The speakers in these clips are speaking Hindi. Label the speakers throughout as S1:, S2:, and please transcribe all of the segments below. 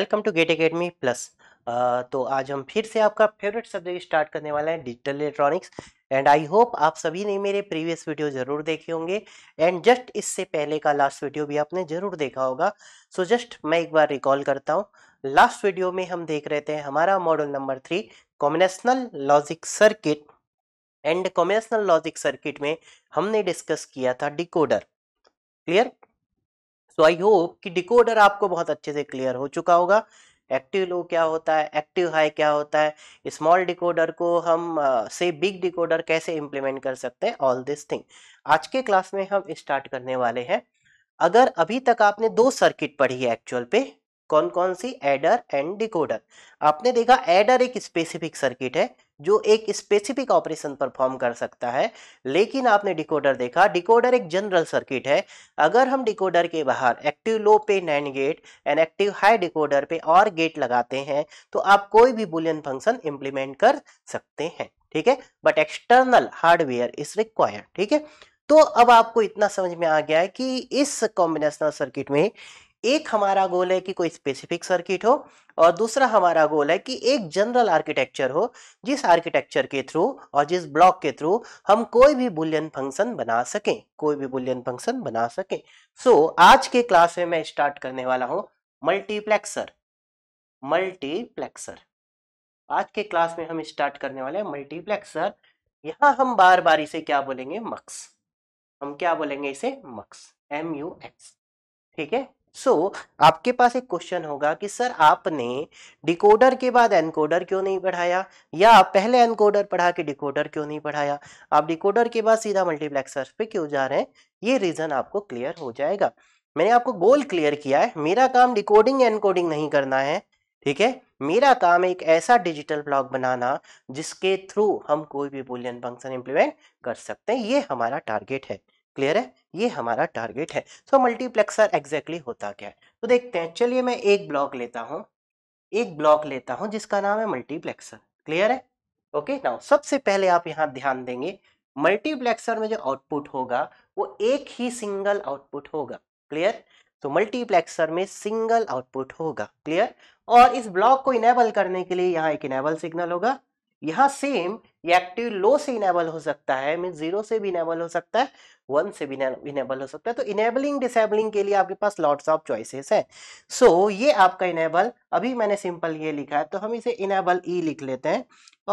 S1: Welcome to GATE academy plus तो आज हम फिर से आपका फेवरेट सब्जेक्ट स्टार्ट करने वाला है digital electronics and I hope आप सभी ने मेरे प्रीवियस वीडियो ज़रूर देखे होंगे एंड जस्ट इससे पहले का लास्ट वीडियो भी आपने ज़रूर देखा होगा सो so जस्ट मैं एक बार रिकॉल करता हूँ लास्ट वीडियो में हम देख रहे थे हमारा model number three combinational logic circuit and combinational logic circuit में हमने डिस्कस किया था डिकोडर क्लियर तो आई होप कि डिकोडर आपको बहुत अच्छे से क्लियर हो चुका होगा एक्टिव लो क्या होता है एक्टिव हाई क्या होता है स्मॉल डिकोडर को हम से बिग डिकोडर कैसे इम्प्लीमेंट कर सकते हैं ऑल दिस थिंग आज के क्लास में हम स्टार्ट करने वाले हैं अगर अभी तक आपने दो सर्किट पढ़ी है एक्चुअल पे कौन कौन सी एडर एंड डिकोडर आपने देखा एडर एक स्पेसिफिक सर्किट है जो एक स्पेसिफिक ऑपरेशन परफॉर्म कर सकता है लेकिन आपने डिकोडर देखा डिकोडर एक जनरल सर्किट है अगर हम डिकोडर के बाहर एक्टिव लो पे NAND gate and active high decoder पे और गेट लगाते हैं तो आप कोई भी बुलियन फंक्शन इंप्लीमेंट कर सकते हैं ठीक है but external hardware is required ठीक है तो अब आपको इतना समझ में आ गया है कि इस कॉम्बिनेशनल सर्किट में एक हमारा गोल है कि कोई स्पेसिफिक सर्किट हो और दूसरा हमारा गोल है कि एक जनरल आर्किटेक्चर हो जिस आर्किटेक्चर के थ्रू और जिस ब्लॉक के थ्रू हम कोई भी बुलियन फंक्शन बना सकें कोई भी बुलियन फंक्शन बना सकें सो so, आज के क्लास में मैं स्टार्ट करने वाला हूं मल्टीप्लेक्सर मल्टीप्लेक्सर आज के क्लास में हम स्टार्ट करने वाले हैं मल्टीप्लेक्सर यहाँ हम बार बार इसे क्या बोलेंगे मक्स हम क्या बोलेंगे इसे मक्स एम यू एक्स ठीक है सो so, आपके पास एक क्वेश्चन होगा कि सर आपने डिकोडर के बाद एनकोडर क्यों नहीं पढ़ाया या आप पहले एनकोडर पढ़ा के डिकोडर क्यों नहीं पढ़ाया आप डिकोडर के बाद सीधा मल्टीप्लेक्सर पे क्यों जा रहे हैं ये रीज़न आपको क्लियर हो जाएगा मैंने आपको गोल क्लियर किया है मेरा काम डिकोडिंग एनकोडिंग नहीं करना है ठीक है मेरा काम एक ऐसा डिजिटल ब्लॉक बनाना जिसके थ्रू हम कोई भी बुलियन फंक्शन इम्प्लीमेंट कर सकते हैं ये हमारा टारगेट है क्लियर है ये हमारा टारगेट है सो मल्टीप्लेक्सर एग्जैक्टली होता क्या है तो देखते हैं चलिए मैं एक ब्लॉक लेता हूँ एक ब्लॉक लेता हूँ जिसका नाम है मल्टीप्लेक्सर क्लियर है ओके नाउ सबसे पहले आप यहाँ ध्यान देंगे मल्टीप्लेक्सर में जो आउटपुट होगा वो एक ही सिंगल आउटपुट होगा क्लियर तो मल्टीप्लेक्सर में सिंगल आउटपुट होगा क्लियर और इस ब्लॉक को इनेबल करने के लिए यहाँ एक इनेबल सिग्नल होगा यहाँ सेम ये एक्टिव लो से इनेबल हो सकता है मीन जीरो से भी इनेबल हो सकता है वन से भी इनेबल हो सकता है तो इनेबलिंग डिसेबलिंग के लिए आपके पास लॉट्स ऑफ चॉइसेस है सो so, ये आपका इनेबल अभी मैंने सिंपल ये लिखा है तो हम इसे इनेबल ई e लिख लेते हैं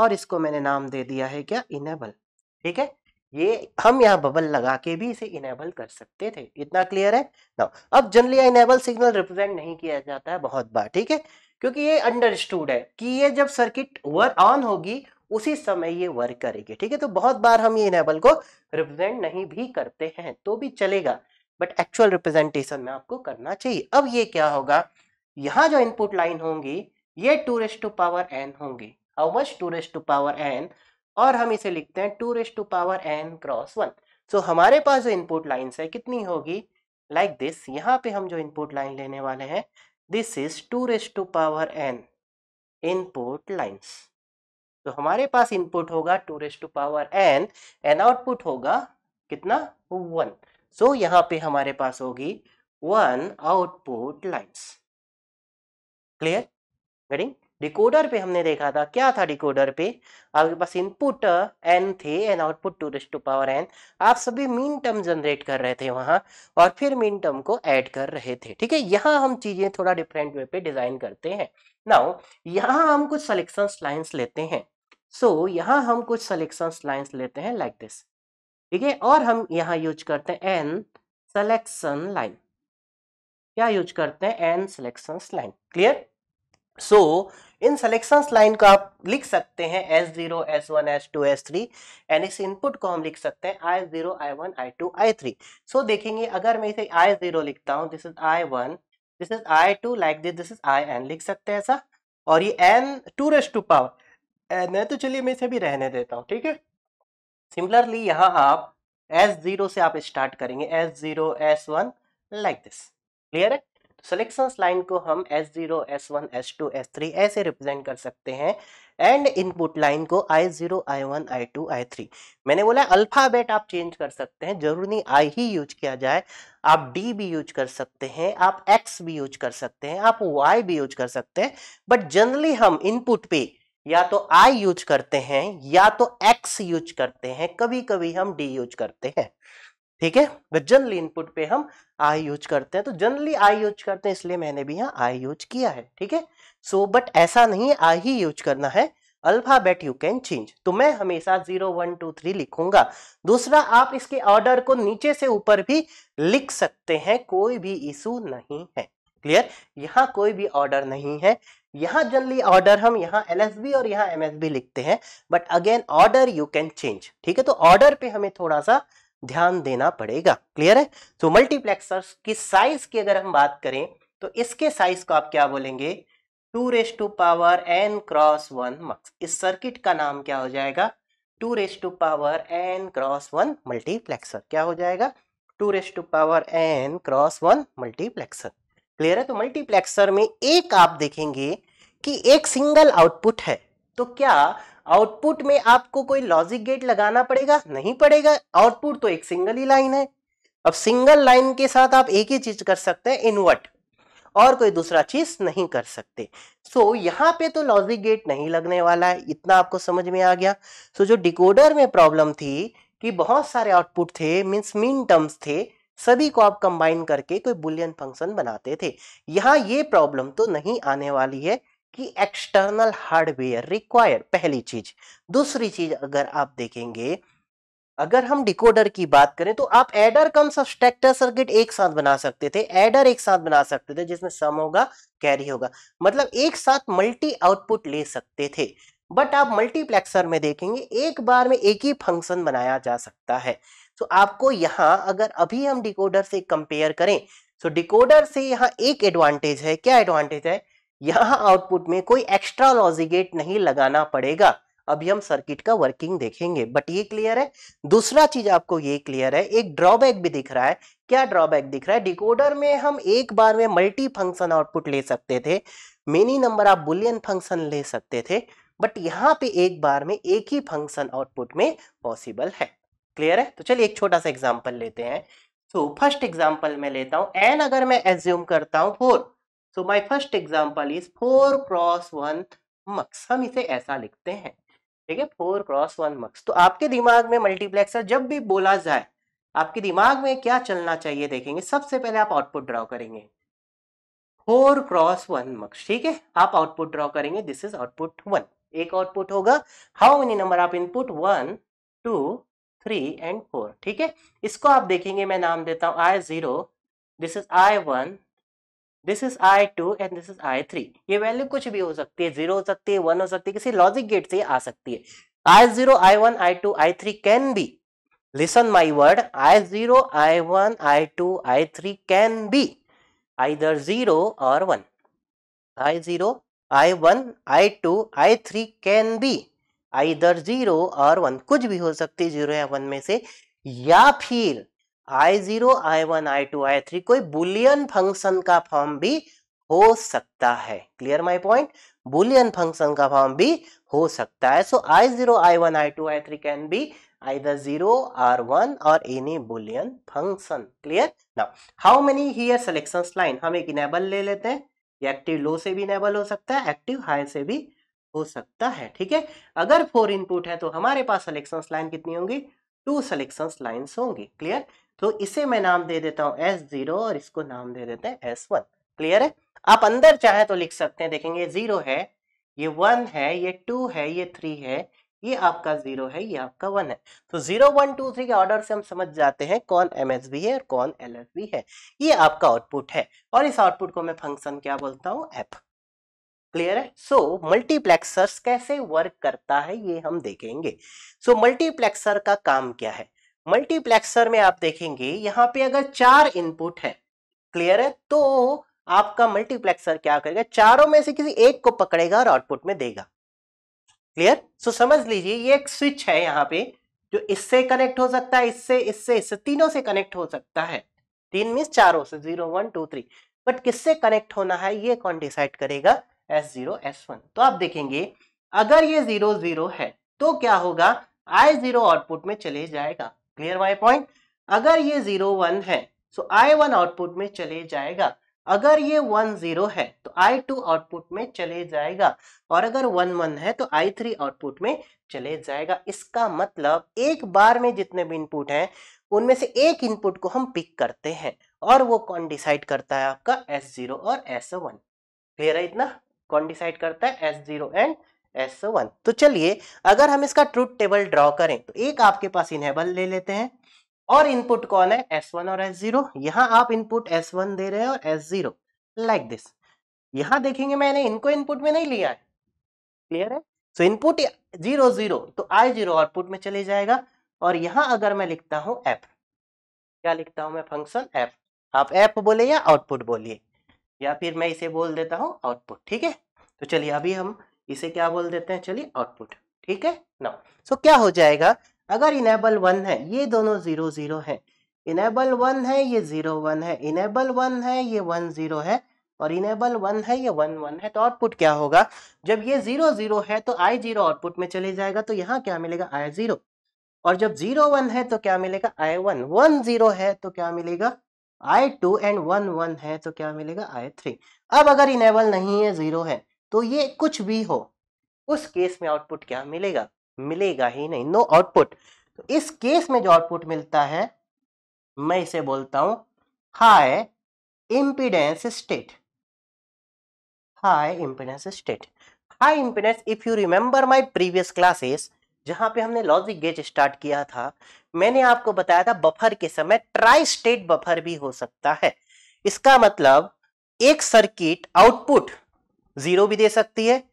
S1: और इसको मैंने नाम दे दिया है क्या इनेबल ठीक है ये हम यहाँ बबल लगा के भी इसे इनेबल कर सकते थे इतना क्लियर है ना अब जनरली इनेबल सिग्नल रिप्रेजेंट नहीं किया जाता है बहुत बार ठीक है क्योंकि ये अंडरस्टूड है कि ये जब सर्किट वर्क ऑन होगी उसी समय ये वर्क करेगी ठीक है तो बहुत बार हम ये इनेबल को रिप्रेजेंट नहीं भी करते हैं तो भी चलेगा बट एक्चुअल रिप्रेजेंटेशन में आपको करना चाहिए अब ये क्या होगा यहाँ जो इनपुट लाइन होंगी ये two raise to power N होंगी how much two raise to power N और हम इसे लिखते हैं two raise to power N cross one so हमारे पास जो इनपुट लाइन्स है कितनी होगी लाइक like दिस यहाँ पे हम जो इनपुट लाइन लेने वाले हैं this is two raise to power N input lines तो हमारे पास इनपुट होगा two raise to power N N output होगा कितना वन सो so, यहाँ पे हमारे पास होगी one output lines clear getting decoder पे हमने देखा था क्या था डिकोडर पे आपके पास इनपुट एन थे N output two raise to power N आप सभी मीन टर्म जनरेट कर रहे थे वहां और फिर मीन टर्म को ऐड कर रहे थे ठीक है यहाँ हम चीज़ें थोड़ा डिफरेंट वे पे डिज़ाइन करते हैं नाउ यहाँ हम कुछ सलेक्शन लाइन्स लेते हैं सो so, यहाँ हम कुछ सलेक्शन लाइन्स लेते हैं लाइक दिस ठीक है और हम यहाँ यूज करते हैं एन सलेक्शन लाइन क्या यूज करते हैं N selection line clear so इन सिलेक्शन लाइन को आप लिख सकते हैं S zero S one S two S three and इस इनपुट को हम लिख सकते हैं I zero I one I two I three so देखेंगे अगर मैं इसे आई जीरो लिखता हूँ this is I one this is I two like this this is I N लिख सकते हैं ऐसा और ये N two raise to power N है तो चलिए मैं इसे भी रहने देता हूँ ठीक है सिमिलरली यहाँ आप एस जीरो से आप स्टार्ट करेंगे S zero S one like this clear है सिलेक्शन लाइन को हम S zero S one S two S three ऐसे रिप्रेजेंट कर सकते हैं एंड इनपुट लाइन को I zero I one I two I three मैंने बोला अल्फ़ाबेट आप चेंज कर सकते हैं जरूरी नहीं आई ही यूज किया जाए आप डी भी यूज कर सकते हैं आप एक्स भी यूज कर सकते हैं आप वाई भी यूज कर सकते हैं बट जनरली हम इनपुट पे या तो I यूज करते हैं या तो X यूज करते हैं कभी कभी हम D यूज करते हैं ठीक है बट जनरली इनपुट पे हम आई यूज करते हैं तो जनरली आई यूज करते हैं इसलिए मैंने भी यहाँ आई यूज किया है ठीक है सो बट ऐसा नहीं है आई ही यूज करना है अल्फाबेट यू कैन चेंज तो मैं हमेशा जीरो वन टू थ्री लिखूंगा दूसरा आप इसके ऑर्डर को नीचे से ऊपर भी लिख सकते हैं कोई भी इशू नहीं है क्लियर यहाँ कोई भी ऑर्डर नहीं है यहाँ जनरली ऑर्डर हम यहाँ एल और यहाँ एम लिखते हैं but again order you can change ठीक है तो ऑर्डर पे हमें थोड़ा सा ध्यान देना पड़ेगा क्लियर है तो मल्टीप्लेक्सर्स की साइज की अगर हम बात करें तो इसके साइज को आप क्या बोलेंगे two raise to power N cross one mux इस सर्किट का नाम क्या हो जाएगा two raise to power N cross one multiplexer क्या हो जाएगा two raise to power N cross one multiplexer clear है तो मल्टीप्लेक्सर में एक आप देखेंगे कि एक सिंगल आउटपुट है तो क्या आउटपुट में आपको कोई लॉजिक गेट लगाना पड़ेगा नहीं पड़ेगा आउटपुट तो एक सिंगल ही लाइन है अब सिंगल लाइन के साथ आप एक ही चीज कर सकते हैं इनवर्ट और कोई दूसरा चीज नहीं कर सकते सो so, यहां पे तो लॉजिक गेट नहीं लगने वाला है इतना आपको समझ में आ गया सो so, जो डिकोडर में प्रॉब्लम थी कि बहुत सारे आउटपुट थे मीन्स मीन टर्म्स थे सभी को आप कंबाइन करके कोई बुलियन फंक्शन बनाते थे यहाँ ये प्रॉब्लम तो नहीं आने वाली है कि एक्सटर्नल हार्डवेयर रिक्वायर्ड पहली चीज दूसरी चीज अगर आप देखेंगे अगर हम डिकोडर की बात करें तो आप एडर कम सब्सट्रैक्टर सर्किट एक साथ बना सकते थे एडर एक साथ बना सकते थे जिसमें सम होगा कैरी होगा मतलब एक साथ मल्टी आउटपुट ले सकते थे बट आप मल्टीप्लेक्सर में देखेंगे एक बार में एक ही फंक्शन बनाया जा सकता है तो आपको यहाँ अगर अभी हम डिकोडर से कंपेयर करें तो डिकोडर से यहाँ एक एडवांटेज है क्या एडवांटेज है यहाँ आउटपुट में कोई एक्स्ट्रा लॉजी गेट नहीं लगाना पड़ेगा अभी हम सर्किट का वर्किंग देखेंगे बट ये क्लियर है दूसरा चीज आपको ये क्लियर है एक ड्रॉबैक भी दिख रहा है क्या ड्रॉबैक दिख रहा है डिकोडर में हम एक बार में मल्टी फंक्शन आउटपुट ले सकते थे मेनी नंबर आप बुलियन फंक्शन ले सकते थे बट यहाँ पे एक बार में एक ही फंक्शन आउटपुट में पॉसिबल है क्लियर है तो चलिए एक छोटा सा एग्जाम्पल लेते हैं तो फर्स्ट एग्जाम्पल में लेता हूँ एन अगर मैं एज्यूम करता हूँ four so my first example is four cross one mux हम इसे ऐसा लिखते हैं ठीक है फोर क्रॉस वन मक्स तो आपके दिमाग में मल्टीप्लेक्सर जब भी बोला जाए आपके दिमाग में क्या चलना चाहिए देखेंगे सबसे पहले आप आउटपुट ड्रॉ करेंगे फोर क्रॉस वन मक्स ठीक है आप आउटपुट ड्रॉ करेंगे दिस इज आउटपुट वन एक आउटपुट होगा हाउ मेनी नंबर आप input one two three and four ठीक है इसको आप देखेंगे मैं नाम देता हूं I zero this is I one this is I two and this is I three ये वैल्यू कुछ भी हो सकती है जीरो हो सकती है वन हो सकती है किसी लॉजिक गेट से आ सकती है I zero I one I two I three can be listen my word I I I zero one listen my word i0 i1 i2 i3 can be either 0 or 1 i0 i1 i2 i3 can be either zero और वन कुछ भी हो सकती है जीरो या वन में से या फिर I zero I one I two I three कोई बुलियन फंक्शन का फॉर्म भी हो सकता है clear my point Boolean function का फॉर्म भी हो सकता है so I zero I one I two I three can be I zero or one और any Boolean function clear now how many here selection line हम एक इनेबल ले लेते हैं ये एक्टिव लो से भी इनेबल हो सकता है एक्टिव हाई से भी हो सकता है ठीक है अगर फोर इनपुट है तो हमारे पास सिलेक्शन लाइन कितनी होंगी टू सिलेक्शन लाइन्स होंगी क्लियर तो इसे मैं नाम दे देता हूँ एस जीरो और इसको नाम दे देते हैं एस वन क्लियर है आप अंदर चाहे तो लिख सकते हैं देखेंगे जीरो है ये वन है ये टू है ये थ्री है ये आपका जीरो है ये आपका वन है तो जीरो वन टू थ्री के ऑर्डर से हम समझ जाते हैं कौन एम एस बी है और कौन एल एस बी है ये आपका आउटपुट है और इस आउटपुट को मैं फंक्शन क्या बोलता हूँ एप क्लियर है सो so, मल्टीप्लेक्सर्स कैसे वर्क करता है ये हम देखेंगे सो so, मल्टीप्लेक्सर का काम क्या है मल्टीप्लेक्सर में आप देखेंगे यहाँ पे अगर चार इनपुट है क्लियर है तो आपका मल्टीप्लेक्सर क्या करेगा चारों में से किसी एक को पकड़ेगा और आउटपुट में देगा क्लियर सो so, समझ लीजिए ये एक स्विच है यहाँ पे जो इससे कनेक्ट हो सकता है इससे इससे इससे तीनों से कनेक्ट हो सकता है तीन मीन चारों से zero one two three but किससे कनेक्ट होना है ये कौन डिसाइड करेगा एस जीरो एस वन तो आप देखेंगे अगर ये जीरो जीरो है तो क्या होगा आई जीरो आउटपुट में चले जाएगा क्लियर माई पॉइंट अगर ये जीरो वन है सो आई वन आउटपुट में चले जाएगा अगर ये वन जीरो है तो आई टू आउटपुट में चले जाएगा और अगर वन वन है तो आई थ्री आउटपुट में चले जाएगा इसका मतलब एक बार में जितने भी इनपुट हैं उनमें से एक इनपुट को हम पिक करते हैं और वो कौन डिसाइड करता है आपका एस जीरो और एस वन क्लियर है इतना कौन डिसाइड करता है S zero and S one तो चलिए अगर हम इसका ट्रूथ टेबल ड्रॉ करें तो एक आपके पास इनेबल ले लेते हैं और इनपुट कौन है एस वन और एस जीरो यहाँ आप इनपुट एस वन दे रहे हैं और एस जीरो लाइक दिस यहाँ देखेंगे मैंने इनको इनपुट में नहीं लिया है क्लियर है सो इनपुट जीरो जीरो तो आई जीरो आउटपुट में चले जाएगा और यहाँ अगर मैं लिखता हूँ एफ क्या लिखता हूँ मैं फंक्शन एफ आप एफ बोले या आउटपुट बोलिए या फिर मैं इसे बोल देता हूँ आउटपुट ठीक है तो चलिए अभी हम इसे क्या बोल देते हैं चलिए आउटपुट ठीक है ना सो so, क्या हो जाएगा अगर इनेबल वन है ये दोनों जीरो जीरो है इनेबल वन है ये जीरो वन है इनेबल वन है ये वन जीरो है और इनेबल वन है ये वन वन है तो आउटपुट क्या होगा जब ये जीरो जीरो है तो आई जीरो आउटपुट में चले जाएगा तो यहाँ क्या मिलेगा आई जीरो और जब जीरो वन है तो क्या मिलेगा आई वन वन जीरो है तो क्या मिलेगा I two and one one है तो क्या मिलेगा आई थ्री अब अगर इनेबल नहीं है जीरो है तो ये कुछ भी हो उस केस में आउटपुट क्या मिलेगा मिलेगा ही नहीं नो आउटपुट तो इस केस में जो आउटपुट मिलता है मैं इसे बोलता हूं high impedance state high impedance state high impedance if you remember my previous classes जहां पे हमने लॉजिक गेज स्टार्ट किया था मैंने आपको बताया था बफर के समय ट्राई स्टेट बफर भी हो सकता है इसका मतलब एक सर्किट आउटपुट जीरो भी दे सकती है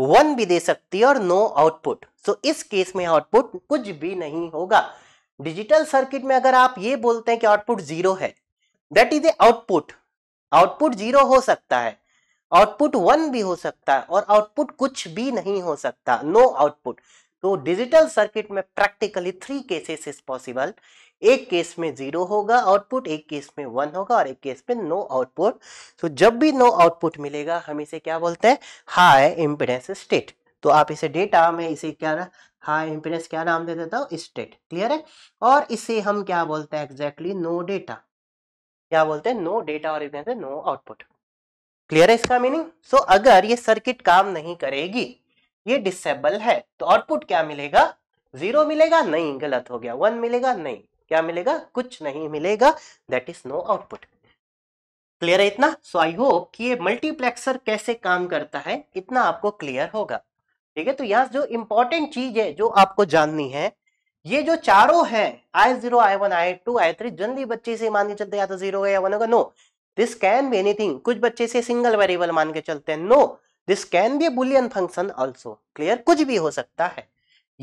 S1: वन भी दे सकती है और नो आउटपुट सो इस केस में आउटपुट कुछ भी नहीं होगा डिजिटल सर्किट में अगर आप ये बोलते हैं कि आउटपुट जीरो है that is a output output zero हो सकता है आउटपुट वन भी हो सकता है और आउटपुट कुछ भी नहीं हो सकता नो no आउटपुट तो डिजिटल सर्किट में practically three cases is possible एक केस में जीरो होगा आउटपुट एक केस में वन होगा और एक केस में नो आउटपुट तो जब भी नो आउटपुट मिलेगा हम इसे क्या बोलते हैं हाई इम्पिडेंस स्टेट तो आप इसे डेटा में इसे क्या हाई इम्पिडेंस क्या नाम दे देता हूँ स्टेट क्लियर है और इसे हम क्या बोलते हैं एग्जैक्टली नो डेटा क्या बोलते हैं नो डेटा और नो आउटपुट क्लियर है इसका मीनिंग सो so, अगर ये सर्किट काम नहीं करेगी ये डिसेबल है तो आउटपुट क्या मिलेगा जीरो मिलेगा नहीं गलत हो गया वन मिलेगा नहीं क्या मिलेगा कुछ नहीं मिलेगा that is no output clear है इतना सो आई होप कि ये मल्टीप्लेक्सर कैसे काम करता है इतना आपको क्लियर होगा ठीक है तो यहाँ जो इंपॉर्टेंट चीज है जो आपको जाननी है ये जो चारों है I zero I one I two I three जल्दी बच्चे से मान के चलते या तो जीरो या वन होगा no this can be anything कुछ बच्चे से सिंगल वेरिएबल मान के चलते हैं no this can be Boolean function also clear कुछ भी हो सकता है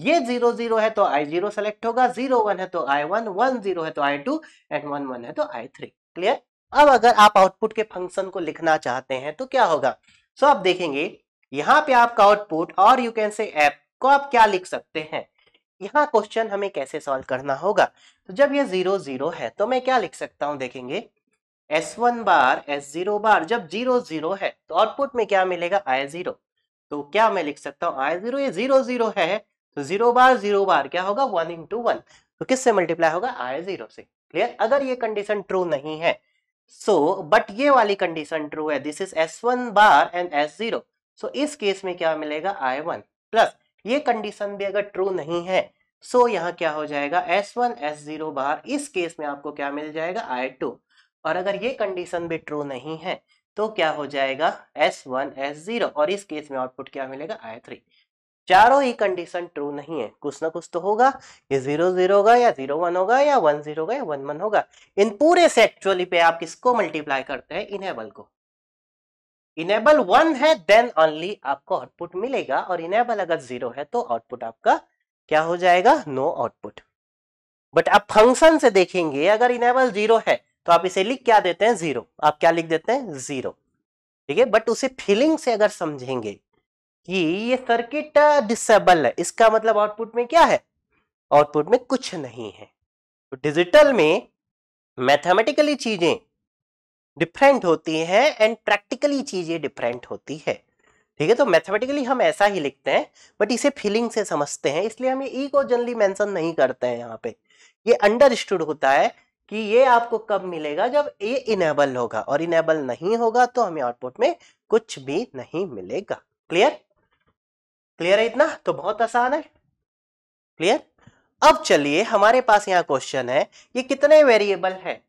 S1: ये जीरो जीरो है तो आई जीरो सेलेक्ट होगा जीरो वन है तो आई वन वन जीरो है तो I two and one one है तो आई थ्री क्लियर अब अगर आप आउटपुट के फंक्शन को लिखना चाहते हैं तो क्या होगा सो so, आप देखेंगे यहाँ पे आपका आउटपुट और यू कैन से ऐप को आप क्या लिख सकते हैं यहाँ क्वेश्चन हमें कैसे सॉल्व करना होगा तो जब ये जीरो जीरो है तो मैं क्या लिख सकता हूँ देखेंगे S one bar S zero bar जब जीरो जीरो है तो आउटपुट में क्या मिलेगा आई जीरो तो क्या मैं लिख सकता हूँ आई जीरो ये जीरो जीरो है तो जीरो बार जीरो बार क्या होगा वन इंटू वन तो किससे मल्टीप्लाई होगा आई जीरो से क्लियर अगर ये कंडीशन ट्रू नहीं है सो so, बट ये वाली कंडीशन ट्रू है this is S one bar and S zero so इस केस में क्या मिलेगा आई वन प्लस ये कंडीशन भी अगर ट्रू नहीं है सो so यहाँ क्या हो जाएगा S one S zero bar इस केस में आपको क्या मिल जाएगा आई टू और अगर ये कंडीशन भी ट्रू नहीं है तो क्या हो जाएगा एस वन एस जीरो और इस केस में आउटपुट क्या मिलेगा आई थ्री चारों ही कंडीशन ट्रू नहीं है कुछ ना कुछ तो होगा ये जीरो जीरो होगा या जीरो वन होगा या वन जीरो होगा या वन वन होगा इन पूरे से एक्चुअली पे आप किसको मल्टीप्लाई करते हैं इनेबल को इनेबल वन है देन ओनली आपको आउटपुट मिलेगा और इनेबल अगर जीरो है तो आउटपुट आपका क्या हो जाएगा नो आउटपुट बट आप फंक्शन से देखेंगे अगर इनेबल जीरो है तो आप इसे लिख क्या देते हैं जीरो आप क्या लिख देते हैं जीरो ठीक है बट उसे फीलिंग से अगर समझेंगे ये ये सर्किट डिसेबल है इसका मतलब आउटपुट में क्या है आउटपुट में कुछ नहीं है तो डिजिटल में मैथमेटिकली चीजें डिफरेंट होती हैं एंड प्रैक्टिकली चीजें डिफरेंट होती है ठीक है तो मैथमेटिकली हम ऐसा ही लिखते हैं बट इसे फीलिंग से समझते हैं इसलिए हम ये ई e को जनरली मेंशन नहीं करते हैं यहाँ पे ये अंडरस्टूड होता है कि ये आपको कब मिलेगा जब ये इनेबल होगा और इनेबल नहीं होगा तो हमें आउटपुट में कुछ भी नहीं मिलेगा क्लियर क्लियर है इतना तो बहुत आसान है क्लियर अब चलिए हमारे पास यहाँ क्वेश्चन है ये कितने वेरिएबल है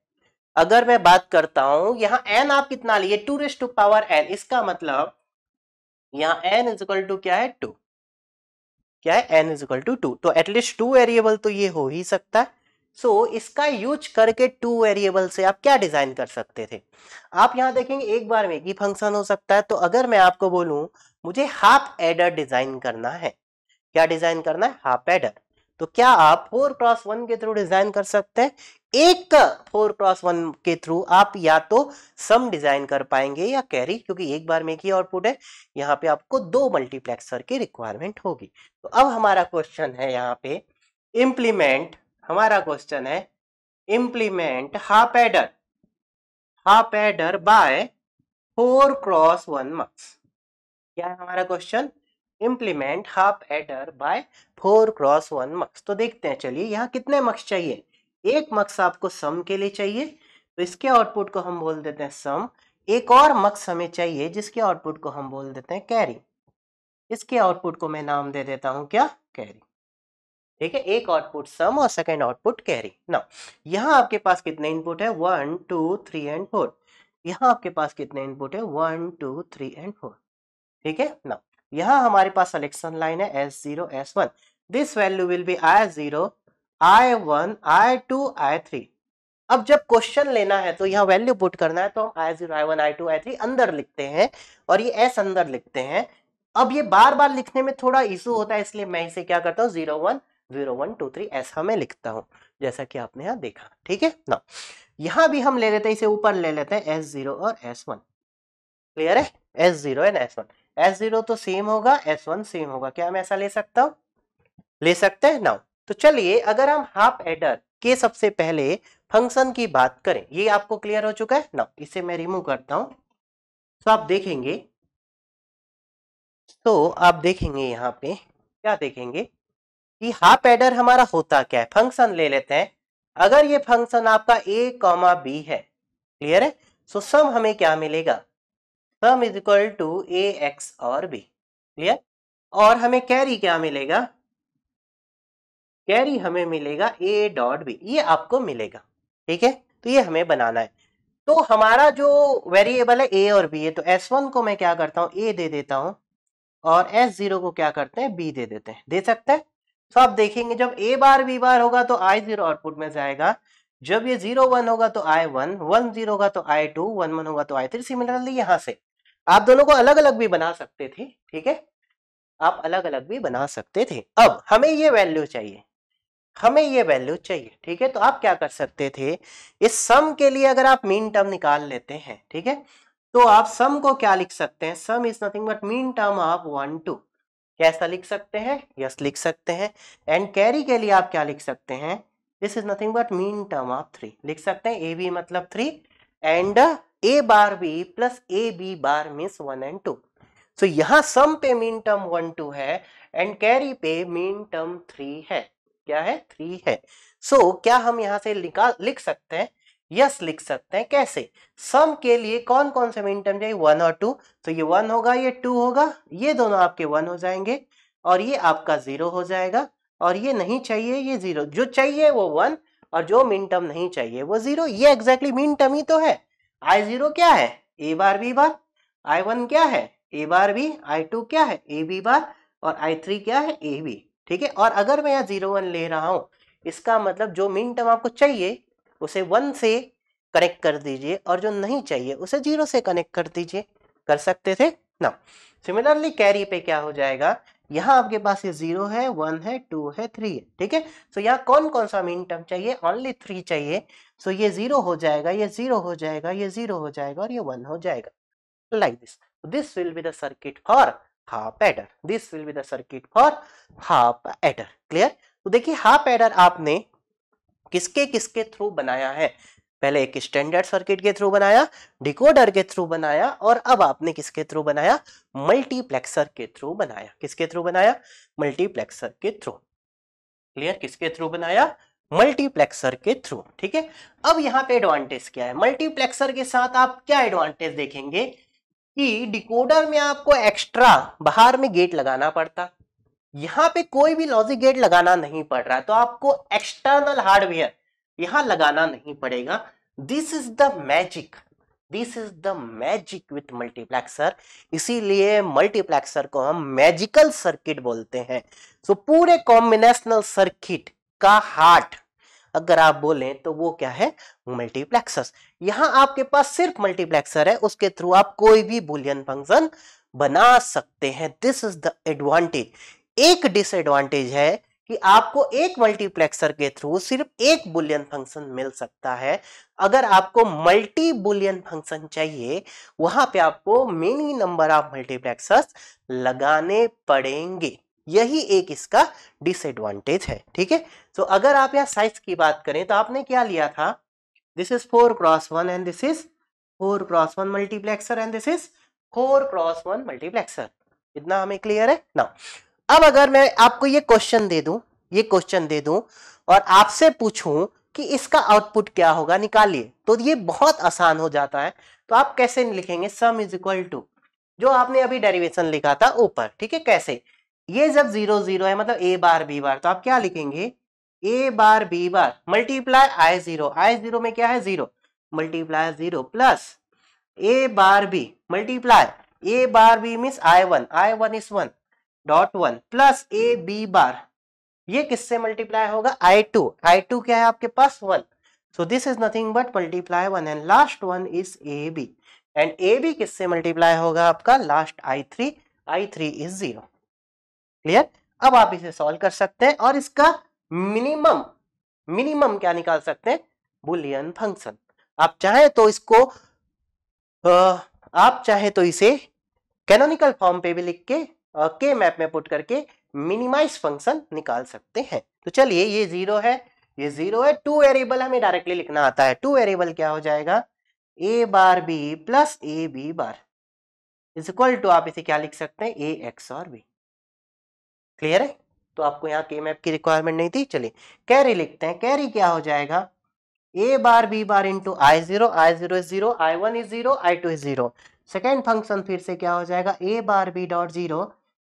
S1: अगर मैं बात करता हूं यहाँ एन आप कितना लिए two raise to power N इसका मतलब यहाँ एन इज इक्वल टू क्या है टू क्या है N is equal to two तो एटलीस्ट टू वेरिएबल तो ये हो ही सकता है सो so, इसका यूज करके टू वेरिएबल से आप क्या डिजाइन कर सकते थे आप यहाँ देखेंगे एक बार में ही फंक्शन हो सकता है तो अगर मैं आपको बोलूं मुझे हाफ एडर डिजाइन करना है क्या डिजाइन करना है हाफ एडर तो क्या आप फोर क्रॉस वन के थ्रू डिजाइन कर सकते हैं एक फोर क्रॉस वन के थ्रू आप या तो सम डिजाइन कर पाएंगे या कैरी क्योंकि एक बार में ही आउटपुट है यहाँ पे आपको दो मल्टीप्लेक्सर की रिक्वायरमेंट होगी तो अब हमारा क्वेश्चन है यहाँ पे इम्प्लीमेंट हमारा क्वेश्चन है implement half adder half adder by four cross one mux क्या है हमारा question implement half adder by four cross one mux तो देखते हैं चलिए यहाँ कितने मार्क्स चाहिए एक मार्क्स आपको सम के लिए चाहिए तो इसके आउटपुट को हम बोल देते हैं सम एक और मक्स हमें चाहिए जिसके आउटपुट को हम बोल देते हैं कैरी इसके आउटपुट को मैं नाम दे देता हूँ क्या कैरी ठीक है एक आउटपुट सम और सेकेंड आउटपुट कैरी ना यहाँ आपके पास कितने इनपुट है one two three and four यहाँ आपके पास कितने इनपुट है one two three and four ठीक है ना यहाँ हमारे पास सिलेक्शन लाइन है S zero S one this value will be I zero I one I two I three अब जब क्वेश्चन लेना है तो यहाँ वैल्यू पुट करना है तो हम I zero I one I two I three अंदर लिखते हैं और ये एस अंदर लिखते हैं अब ये बार बार लिखने में थोड़ा इशू होता है इसलिए मैं इसे क्या करता हूँ zero one zero one two three ऐसा मैं लिखता हूँ जैसा कि आपने यहाँ देखा ठीक है ना यहाँ भी हम ले लेते हैं इसे ऊपर ले लेते हैं एस जीरो और एस वन क्लियर है S zero and S one S zero तो सेम होगा एस वन सेम होगा क्या मैं ऐसा ले सकता हूँ ले सकते हैं नाउ तो चलिए अगर हम हाफ एडर के सबसे पहले फंक्शन की बात करें ये आपको क्लियर हो चुका है नाउ इसे मैं रिमूव करता हूं तो आप देखेंगे तो आप देखेंगे यहाँ पे क्या देखेंगे कि हाफ एडर हमारा होता क्या है फंक्शन ले लेते हैं अगर ये फंक्शन आपका ए कॉमा बी है क्लियर है सो सम हमें क्या मिलेगा sum is equal to A XOR B clear और हमें कैरी क्या मिलेगा कैरी हमें मिलेगा ए डॉट बी ये आपको मिलेगा ठीक है तो ये हमें बनाना है तो हमारा जो वेरिएबल है ए और बी है तो एस वन को मैं क्या करता हूँ ए दे देता हूँ और एस जीरो को क्या करते हैं बी दे देते हैं दे सकते हैं तो आप देखेंगे जब ए बार बी बार होगा तो आई जीरो आउटपुट में जाएगा जब ये जीरो वन होगा तो आई वन वन जीरो होगा तो आई टू वन वन होगा तो आई थ्री सिमिलरली यहां से आप दोनों को अलग अलग भी बना सकते थे ठीक है आप अलग अलग भी बना सकते थे अब हमें ये वैल्यू चाहिए हमें ये वैल्यू चाहिए ठीक है तो आप क्या कर सकते थे इस सम के लिए अगर आप मीन टर्म निकाल लेते हैं ठीक है तो आप सम को क्या लिख सकते हैं sum is nothing but minterm of one two क्या ऐसा लिख सकते हैं यस लिख सकते हैं एंड कैरी के लिए आप क्या लिख सकते हैं this is nothing but minterm of three लिख सकते हैं ए बी मतलब three and A bar B plus A B bar mean one and two so यहाँ सम पे मीन टर्म वन टू है एंड कैरी पे मीन टर्म थ्री है क्या है थ्री है सो so, क्या हम यहाँ से लिख सकते हैं यस लिख सकते हैं कैसे सम के लिए कौन कौन से मिनटर्म टर्म चाहिए वन और टू तो ये वन होगा ये टू होगा ये दोनों आपके वन हो जाएंगे और ये आपका जीरो हो जाएगा और ये नहीं चाहिए ये जीरो जो चाहिए वो वन और जो मीन टर्म नहीं चाहिए वो जीरो ये एग्जैक्टली मीन टर्म ही तो है आई जीरो क्या है ए bar B bar I one क्या है ए बार बी आई टू क्या है ए बी बार और आई थ्री क्या है ए बी ठीक है और अगर मैं यहाँ जीरो वन ले रहा हूँ इसका मतलब जो मीन टर्म आपको चाहिए उसे वन से कनेक्ट कर दीजिए और जो नहीं चाहिए उसे जीरो से कनेक्ट कर दीजिए कर सकते थे ना सिमिलरली कैरी पे क्या हो जाएगा यहाँ आपके पास ये जीरो है वन है टू है थ्री है ठीक है सो यहाँ कौन कौन सा मीन टर्म चाहिए ओनली थ्री चाहिए सो ये जीरो हो जाएगा ये जीरो हो जाएगा ये जीरो हो जाएगा और ये वन हो जाएगा like this this will be the circuit for half adder this will be the circuit for half adder clear तो देखिए हाफ एडर आपने किसके किसके थ्रू बनाया है पहले एक स्टैंडर्ड सर्किट के थ्रू बनाया डिकोडर के थ्रू बनाया और अब आपने किसके थ्रू बनाया मल्टीप्लेक्सर के थ्रू बनाया किसके थ्रू बनाया मल्टीप्लेक्सर के थ्रू क्लियर किसके थ्रू बनाया मल्टीप्लेक्सर के थ्रू ठीक है अब यहाँ पे एडवांटेज क्या है मल्टीप्लेक्सर के साथ आप क्या एडवांटेज देखेंगे कि डिकोडर में आपको एक्स्ट्रा बाहर में गेट लगाना पड़ता यहां पे कोई भी लॉजिक गेट लगाना नहीं पड़ रहा तो आपको एक्सटर्नल हार्डवेयर यहां लगाना नहीं पड़ेगा this is the magic this is the magic with multiplexer इसीलिए मल्टीप्लेक्सर को हम मैजिकल सर्किट बोलते हैं सो so, पूरे कॉम्बिनेशनल सर्किट का हार्ट अगर आप बोलें तो वो क्या है मल्टीप्लेक्सर यहां आपके पास सिर्फ मल्टीप्लेक्सर है उसके थ्रू आप कोई भी बुलियन फंक्शन बना सकते हैं दिस इज द एडवांटेज एक डिसएडवांटेज है कि आपको एक मल्टीप्लेक्सर के थ्रू सिर्फ एक बुलियन फंक्शन मिल सकता है अगर आपको मल्टी बुलियन फंक्शन चाहिए वहां पे आपको मेनी नंबर ऑफ मल्टीप्लेक्सर्स लगाने पड़ेंगे यही एक इसका डिसएडवांटेज है ठीक है तो अगर आप यहाँ साइज की बात करें तो आपने क्या लिया था this is four cross one and this is four cross one multiplexer and this is four cross one multiplexer इतना हमें क्लियर है ना अब अगर मैं आपको ये क्वेश्चन दे दूं ये क्वेश्चन दे दूं और आपसे पूछूं कि इसका आउटपुट क्या होगा निकालिए तो ये बहुत आसान हो जाता है तो आप कैसे लिखेंगे सम इज इक्वल टू जो आपने अभी डेरिवेशन लिखा था ऊपर ठीक है कैसे ये जब जीरो जीरो है मतलब ए बार बी बार तो आप क्या लिखेंगे A bar B bar multiply I zero I zero में क्या है zero multiply zero plus A bar B multiply A bar B means I one I one is one dot one plus A B bar ये किससे मल्टीप्लाई होगा आई टू आई टू क्या है आपके पास one so this is nothing but multiply one and last one is A B and A B किससे मल्टीप्लाई होगा आपका last I three I three is zero clear अब आप इसे सॉल्व कर सकते हैं और इसका मिनिमम मिनिमम क्या निकाल सकते हैं बुलियन फंक्शन आप चाहे तो इसको आप चाहे तो इसे कैनोनिकल फॉर्म पे भी लिख के के मैप में पुट करके मिनिमाइज फंक्शन निकाल सकते हैं तो चलिए ये जीरो है ये जीरो है टू वेरिएबल हमें डायरेक्टली लिखना आता है टू वेरिएबल क्या हो जाएगा A bar B plus A B bar is equal to आप इसे क्या लिख सकते हैं A XOR B clear है तो आपको यहाँ के मैप की रिक्वायरमेंट नहीं थी चलिए कैरी लिखते हैं कैरी क्या हो जाएगा A bar B bar into I zero I zero is zero I one is zero I two is zero second function फिर से क्या हो जाएगा A bar B dot zero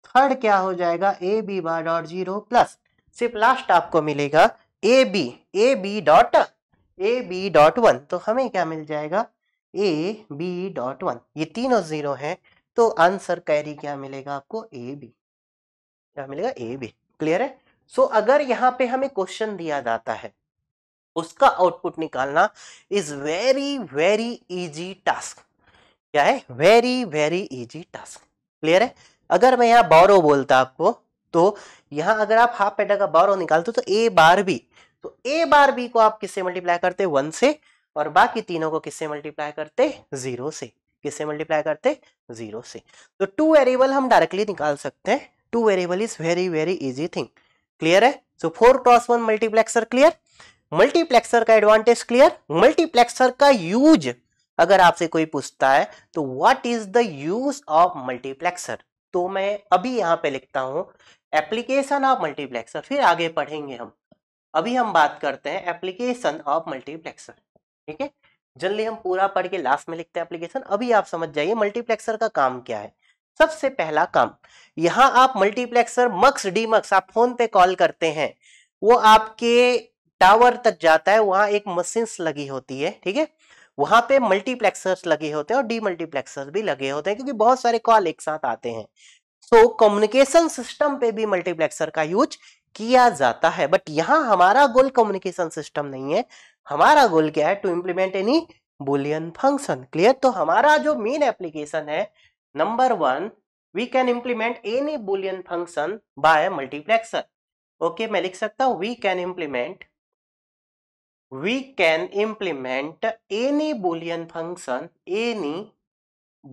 S1: third क्या हो जाएगा A B bar dot zero plus सिर्फ लास्ट आपको मिलेगा A B A B dot A B dot one तो हमें क्या मिल जाएगा ए बी डॉट वन ये तीनों जीरो हैं तो आंसर कैरी क्या मिलेगा आपको ए बी क्या मिलेगा ए बी क्लियर है सो so, अगर यहाँ पे हमें क्वेश्चन दिया जाता है उसका आउटपुट निकालना is very very easy task क्या है very very easy task clear है अगर मैं यहाँ बोरो बोलता आपको तो यहाँ अगर आप हाफ बेटा का बोरो निकालते तो ए बार बी तो ए बार बी को आप किससे मल्टीप्लाई करते वन से और बाकी तीनों को किससे मल्टीप्लाई करते जीरो से किससे मल्टीप्लाई करते जीरो से तो टू वेरिएबल हम डायरेक्टली निकाल सकते हैं two variable is very very easy thing clear है so four cross one multiplexer clear multiplexer का एडवांटेज क्लियर मल्टीप्लेक्सर का यूज अगर आपसे कोई पूछता है तो what is the use of multiplexer तो मैं अभी यहाँ पे लिखता हूँ एप्लीकेशन ऑफ मल्टीप्लेक्सर फिर आगे पढ़ेंगे हम अभी हम बात करते हैं एप्लीकेशन ऑफ मल्टीप्लेक्सर ठीक है जल्दी हम पूरा पढ़ के लास्ट में लिखते हैं एप्लीकेशन अभी आप समझ जाइए मल्टीप्लेक्सर का काम क्या है सबसे पहला काम यहाँ आप मल्टीप्लेक्सर मक्स डी मक्स आप फोन पे कॉल करते हैं वो आपके टावर तक जाता है वहां एक मशीन लगी होती है ठीक है वहां पे मल्टीप्लेक्सर्स लगे होते हैं और डी मल्टीप्लेक्सर्स भी लगे होते हैं क्योंकि बहुत सारे कॉल एक साथ आते हैं तो कम्युनिकेशन सिस्टम पे भी मल्टीप्लेक्सर का यूज किया जाता है बट यहाँ हमारा गोल कम्युनिकेशन सिस्टम नहीं है हमारा गोल क्या है to implement any Boolean function clear तो हमारा जो मेन एप्लीकेशन है number one we can implement any Boolean function by multiplexer okay मैं लिख सकता हूं we can implement we can implement any boolean function any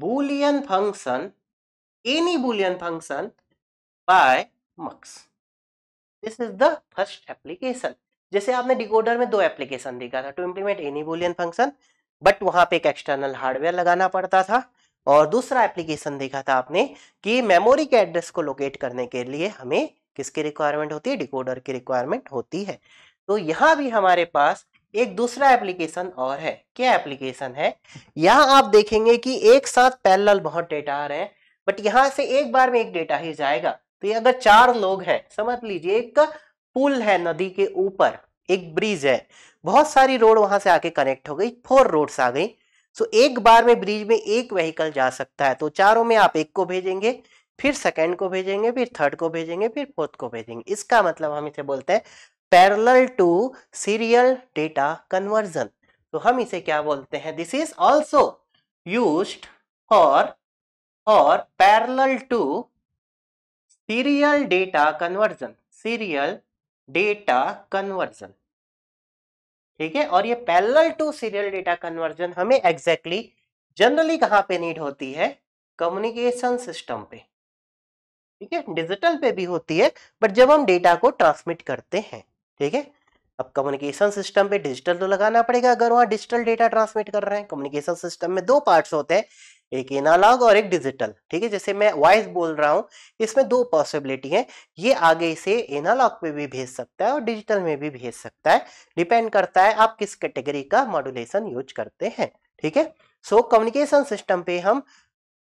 S1: boolean function any boolean function by mux this is the first application जैसे आपने डिकोडर में दो एप्लीकेशन देखा था to implement any Boolean function but वहां पे एक एक्सटर्नल हार्डवेयर लगाना पड़ता था और दूसरा एप्लीकेशन देखा था आपने कि मेमोरी के एड्रेस को लोकेट करने के लिए हमें किसकी रिक्वायरमेंट होती है डिकोडर की रिक्वायरमेंट होती है तो यहाँ भी हमारे पास एक दूसरा एप्लीकेशन और है क्या एप्लीकेशन है यहाँ आप देखेंगे कि एक साथ पैरेलल बहुत डेटा आ रहे हैं बट यहाँ से एक बार में एक डेटा ही जाएगा तो ये अगर चार लोग हैं समझ लीजिए एक पुल है नदी के ऊपर एक ब्रिज है बहुत सारी रोड वहां से आके कनेक्ट हो गई फोर रोड्स आ गई सो तो एक बार में ब्रिज में एक व्हीकल जा सकता है तो चारों में आप एक को भेजेंगे फिर सेकेंड को भेजेंगे फिर थर्ड को भेजेंगे फिर फोर्थ को भेजेंगे इसका मतलब हम इसे बोलते हैं parallel to serial data conversion तो हम इसे क्या बोलते हैं this is also use for और parallel to serial data conversion serial data conversion ठीक है और ये parallel to serial data conversion हमें एग्जैक्टली जनरली कहाँ पे नीड होती है कम्युनिकेशन सिस्टम पे ठीक है डिजिटल पे भी होती है बट जब हम डेटा को ट्रांसमिट करते हैं ठीक है अब कम्युनिकेशन सिस्टम पे डिजिटल तो लगाना पड़ेगा अगर वहां डिजिटल डेटा ट्रांसमिट कर रहे हैं कम्युनिकेशन सिस्टम में दो पार्ट होते हैं एक एनालॉग और एक डिजिटल ठीक है जैसे मैं वॉइस बोल रहा हूँ इसमें दो पॉसिबिलिटी है ये आगे इसे एनालॉग पे भी भेज सकता है और डिजिटल में भी भेज सकता है डिपेंड करता है आप किस कैटेगरी का मॉड्यूलेशन यूज करते हैं ठीक है सो कम्युनिकेशन सिस्टम पे हम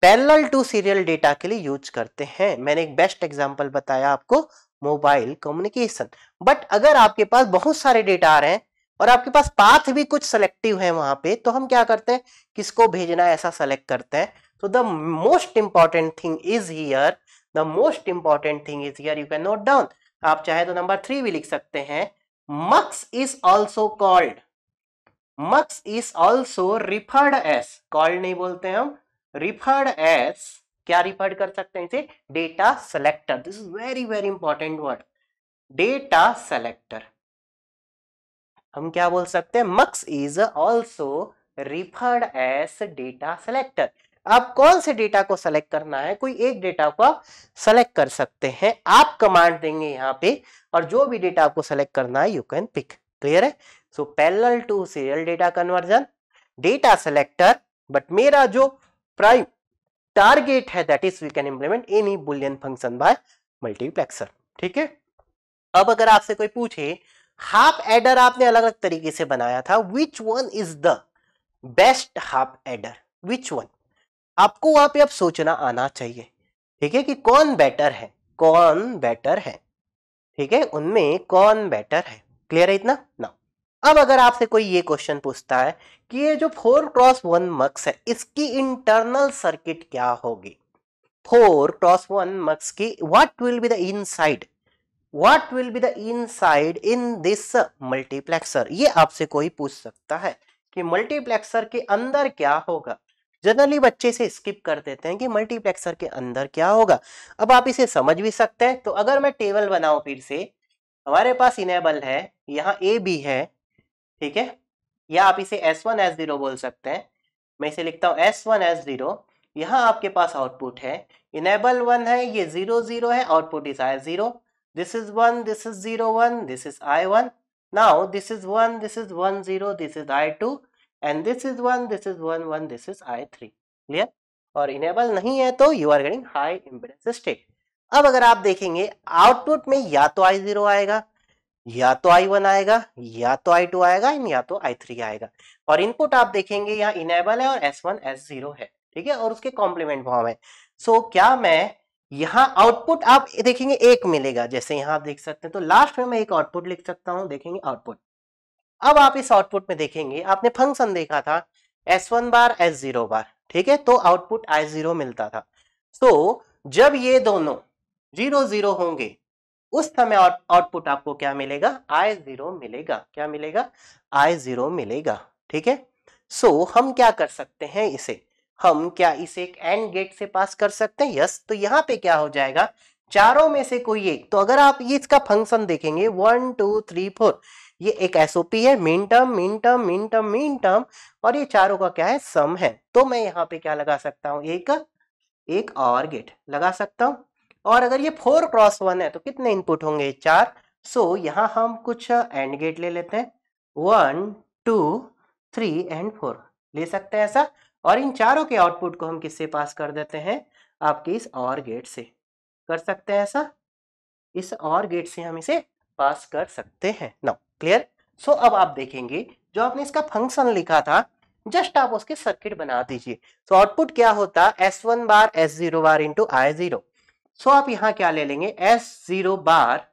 S1: पैरेलल टू सीरियल डेटा के लिए यूज करते हैं मैंने एक बेस्ट एग्जाम्पल बताया आपको मोबाइल कम्युनिकेशन बट अगर आपके पास बहुत सारे डेटा आ रहे हैं और आपके पास पाथ भी कुछ सेलेक्टिव है वहां पे तो हम क्या करते हैं किसको भेजना है ऐसा सेलेक्ट करते हैं तो the most important thing is here the most important thing is here you can note down आप चाहे तो नंबर थ्री भी लिख सकते हैं mux is also called mux is also referred as called नहीं बोलते हम रिफर्ड एस क्या रिफर कर सकते हैं इसे data selector this is very very important word data selector हम क्या बोल सकते हैं mux is also referred as data selector आप कौन से डेटा को सेलेक्ट करना है कोई एक डेटा को आप सेलेक्ट कर सकते हैं आप कमांड देंगे यहाँ पे और जो भी डेटा आपको सेलेक्ट करना है यू कैन पिक क्लियर है so parallel to serial data conversion data selector but मेरा जो प्राइम टारगेट है that is we can implement any Boolean function by multiplexer ठीक है अब अगर आपसे कोई पूछे हाफ एडर आपने अलग अलग तरीके से बनाया था which one is the best half adder which one आपको वहां पे अब सोचना आना चाहिए ठीक है कि कौन बेटर है कौन बेटर है ठीक है उनमें कौन बेटर है क्लियर है इतना ना अब अगर आपसे कोई ये क्वेश्चन पूछता है कि ये जो फोर क्रॉस वन मक्स है इसकी इंटरनल सर्किट क्या होगी फोर क्रॉस वन मक्स की what will be the inside what will be the inside in this multiplexer ये आपसे कोई पूछ सकता है कि मल्टीप्लेक्सर के अंदर क्या होगा जनरली बच्चे इसे स्किप कर देते हैं कि मल्टीप्लेक्सर के अंदर क्या होगा अब आप इसे समझ भी सकते हैं तो अगर मैं टेबल बनाऊ फिर से हमारे पास इनेबल है यहाँ ए बी है ठीक है या आप इसे एस वन एस जीरो बोल सकते हैं मैं इसे लिखता हूँ एस वन एस जीरो यहाँ आपके पास आउटपुट है इनेबल वन है ये जीरो जीरो है output is I zero this is one this is zero one this is I one now this is one this is one zero this is I two and this is one this is one one this is I three clear और इनेबल नहीं है तो you are getting high impedance state अब अगर आप देखेंगे आउटपुट में या तो आई जीरो आएगा या तो आई वन आएगा या तो आई टू आएगा एंड या तो आई थ्री आएगा और इनपुट आप देखेंगे यहाँ इनेबल है और एस वन एस जीरो है ठीक है और उसके कॉम्प्लीमेंट फॉर्म है सो so, क्या मैं यहाँ आउटपुट आप देखेंगे एक मिलेगा जैसे यहाँ आप देख सकते हैं तो लास्ट में मैं एक आउटपुट लिख सकता हूँ देखेंगे आउटपुट अब आप इस आउटपुट में देखेंगे आपने फंक्शन देखा था S one bar S zero bar ठीक है तो आउटपुट आई जीरो मिलता था तो so, जब ये दोनों जीरो जीरो होंगे उस समय आउटपुट आपको क्या मिलेगा आई जीरो मिलेगा क्या मिलेगा आई जीरो मिलेगा ठीक है सो so, हम क्या कर सकते हैं इसे हम क्या इसे एक एंड गेट से पास कर सकते हैं यस तो यहाँ पे क्या हो जाएगा चारों में से कोई एक तो अगर आप ये इसका फंक्शन देखेंगे वन टू थ्री फोर ये एक एसओपी है minterm minterm minterm minterm और ये चारों का क्या है सम है तो मैं यहाँ पे क्या लगा सकता हूँ एक एक और गेट लगा सकता हूँ और अगर ये फोर क्रॉस वन है तो कितने इनपुट होंगे चार सो so, यहाँ हम कुछ एंड गेट ले लेते हैं one two three and four ले सकते हैं ऐसा और इन चारों के आउटपुट को हम किससे पास कर देते हैं आपके इस और गेट से कर सकते हैं ऐसा इस और गेट से हम इसे पास कर सकते हैं नाउ क्लियर सो अब आप देखेंगे जो आपने इसका फंक्शन लिखा था जस्ट आप उसके सर्किट बना दीजिए सो आउटपुट क्या होता S one bar S zero bar into I zero so आप यहां क्या ले लेंगे एस जीरो बार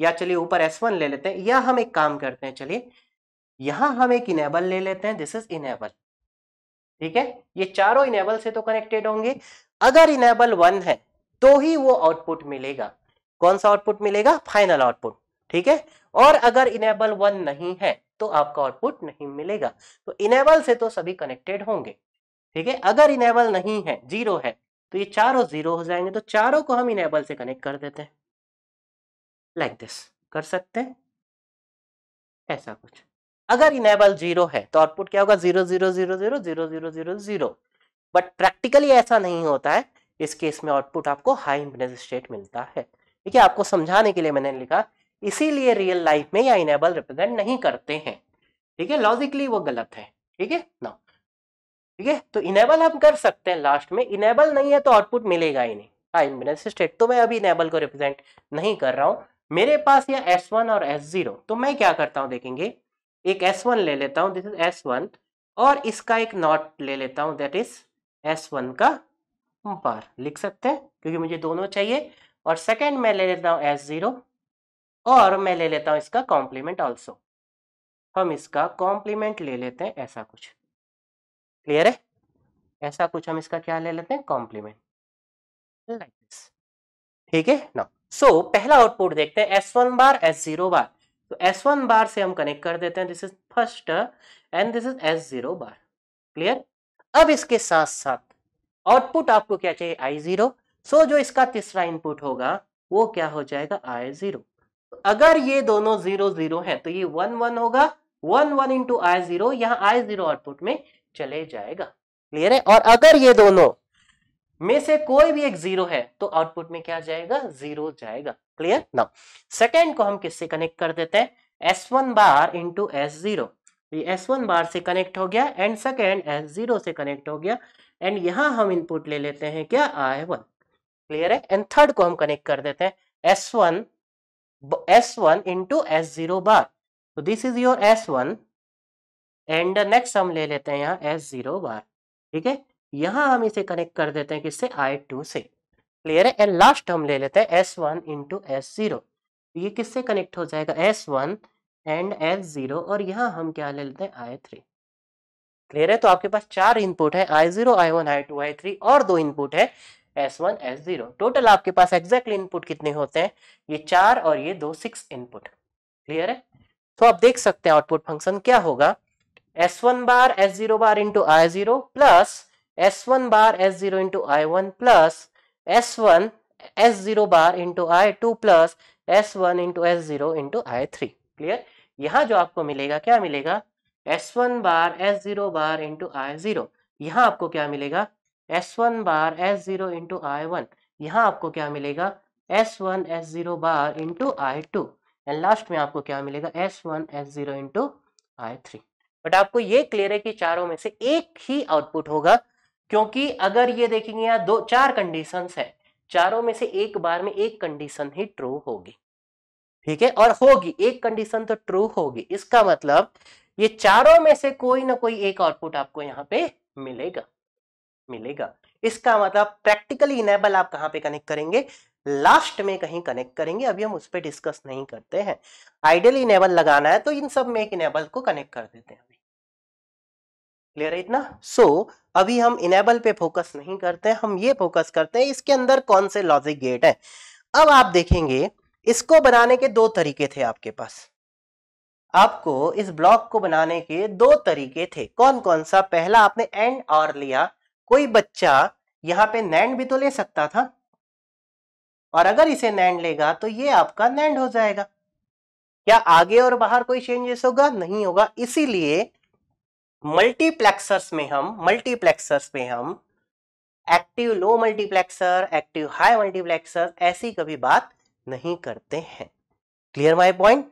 S1: या चलिए ऊपर एस वन ले लेते हैं या हम एक काम करते हैं चलिए यहां हम एक इनेबल ले लेते हैं दिस इज इनेबल ठीक है ये चारों इनेबल से तो कनेक्टेड होंगे अगर इनेबल वन है तो ही वो आउटपुट मिलेगा कौन सा आउटपुट मिलेगा फाइनल आउटपुट ठीक है और अगर इनेबल वन नहीं है तो आपका आउटपुट नहीं मिलेगा तो इनेबल से तो सभी कनेक्टेड होंगे ठीक है अगर इनेबल नहीं है जीरो है तो ये चारों जीरो हो जाएंगे तो चारों को हम इनेबल से कनेक्ट कर देते हैं लाइक like दिस कर सकते हैं ऐसा कुछ अगर इनेबल जीरो है तो आउटपुट क्या होगा zero zero zero zero zero zero zero zero but practically ऐसा नहीं होता है इस केस में आउटपुट आपको हाई इम्पनेस स्टेट मिलता है ठीक है आपको समझाने के लिए मैंने लिखा इसीलिए रियल लाइफ में या इनेबल रिप्रेजेंट नहीं करते हैं ठीक है लॉजिकली वो गलत है ठीक है ना ठीक है तो इनेबल हम कर सकते हैं लास्ट में इनेबल नहीं है तो आउटपुट मिलेगा ही नहीं हाँ स्टेट तो मैं अभी इनेबल को रिप्रेजेंट नहीं कर रहा हूं मेरे पास ये S1 और जीरो तो मैं क्या करता हूँ देखेंगे एक S1 ले लेता हूँ दिस इज S1 और इसका एक नॉट ले लेता हूँ दैट इज S1 का बार लिख सकते हैं क्योंकि मुझे दोनों चाहिए और सेकेंड मैं ले लेता हूं एस जीरो और मैं ले लेता हूं इसका कॉम्प्लीमेंट ऑल्सो हम इसका कॉम्प्लीमेंट ले लेते हैं ऐसा कुछ क्लियर है ऐसा कुछ हम इसका क्या ले लेते हैं कॉम्प्लीमेंट लाइक दिस ठीक है ना सो पहला आउटपुट देखते हैं S one bar S zero bar तो एस वन बार से हम कनेक्ट कर देते हैं this is first and this is S zero bar clear अब इसके साथ साथ आउटपुट आपको क्या चाहिए आई जीरो सो जो इसका तीसरा इनपुट होगा वो क्या हो जाएगा आई जीरो तो अगर ये दोनों जीरो जीरो है तो ये वन वन होगा one one into I zero यहाँ आई जीरो आउटपुट में चले जाएगा क्लियर है और अगर ये दोनों में से कोई भी एक जीरो है तो आउटपुट में क्या जाएगा जीरो जाएगा क्लियर नाउ सेकेंड को हम किससे कनेक्ट कर देते हैं S one bar into S zero S one bar से कनेक्ट हो गया एंड सेकेंड एस जीरो से कनेक्ट हो गया एंड यहां हम इनपुट ले लेते हैं क्या आई वन क्लियर है एंड थर्ड को हम कनेक्ट कर देते हैं S one S one into S zero bar तो this is your S one and next हम ले लेते हैं यहाँ एस जीरो बार ठीक है यहाँ हम इसे कनेक्ट कर देते हैं किससे आई टू से क्लियर है एंड लास्ट हम ले लेते हैं S one into S zero ये किससे कनेक्ट हो जाएगा S one and S zero और यहाँ हम क्या ले लेते हैं आई थ्री क्लियर है तो आपके पास चार इनपुट है I zero I one I two I three और दो इनपुट है S one S zero total आपके पास एग्जैक्टली इनपुट कितने होते हैं ये चार और ये दो सिक्स इनपुट क्लियर है तो आप देख सकते हैं आउटपुट फंक्शन क्या होगा S one bar S zero bar into I zero plus S one bar S zero into I one plus S one S zero bar into I two plus S one into S zero into I three clear यहाँ जो आपको मिलेगा क्या मिलेगा S one bar S zero bar into I zero यहां आपको क्या मिलेगा S one bar S zero into I one यहाँ आपको क्या मिलेगा S one S zero bar into I two and last में आपको क्या मिलेगा S one S zero into I three but आपको ये क्लियर है कि चारों में से एक ही आउटपुट होगा क्योंकि अगर ये देखेंगे यहाँ दो चार कंडीशन है चारों में से एक बार में एक कंडीशन ही ट्रू होगी ठीक है और होगी एक कंडीशन तो ट्रू होगी इसका मतलब ये चारों में से कोई ना कोई एक आउटपुट आपको यहाँ पे मिलेगा मिलेगा इसका मतलब प्रैक्टिकली इनेबल आप कहाँ पे कनेक्ट करेंगे लास्ट में कहीं कनेक्ट करेंगे अभी हम उस पर डिस्कस नहीं करते हैं आइडियल इनेबल लगाना है तो इन सब में एक इनेबल को कनेक्ट कर देते हैं क्लियर है इतना सो so, अभी हम इनेबल पे फोकस नहीं करते हम ये फोकस करते हैं इसके अंदर कौन से लॉजिक गेट है अब आप देखेंगे इसको बनाने के दो तरीके थे आपके पास आपको इस ब्लॉक को बनाने के दो तरीके थे कौन कौन सा पहला आपने एंड और लिया कोई बच्चा यहाँ पे नैंड भी तो ले सकता था और अगर इसे नैंड लेगा तो ये आपका नैंड हो जाएगा क्या आगे और बाहर कोई चेंजेस होगा नहीं होगा इसीलिए मल्टीप्लेक्सर्स में हम मल्टीप्लेक्सर्स में हम active low multiplexer active high multiplexer ऐसी कभी बात नहीं करते हैं क्लियर माई पॉइंट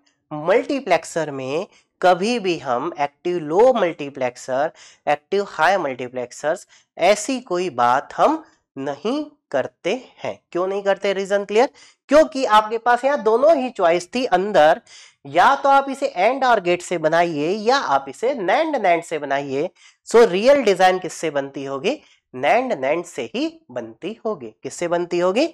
S1: मल्टीप्लेक्सर में कभी भी हम active low multiplexer active high multiplexer ऐसी कोई बात हम नहीं करते हैं क्यों नहीं करते रीजन क्लियर क्योंकि आपके पास यहां दोनों ही चॉइस थी अंदर या तो आप इसे एंड और गेट से बनाइए या आप इसे नैंड नैंड से बनाइए सो रियल डिजाइन किससे बनती होगी नैंड नैंड से ही बनती होगी किससे बनती होगी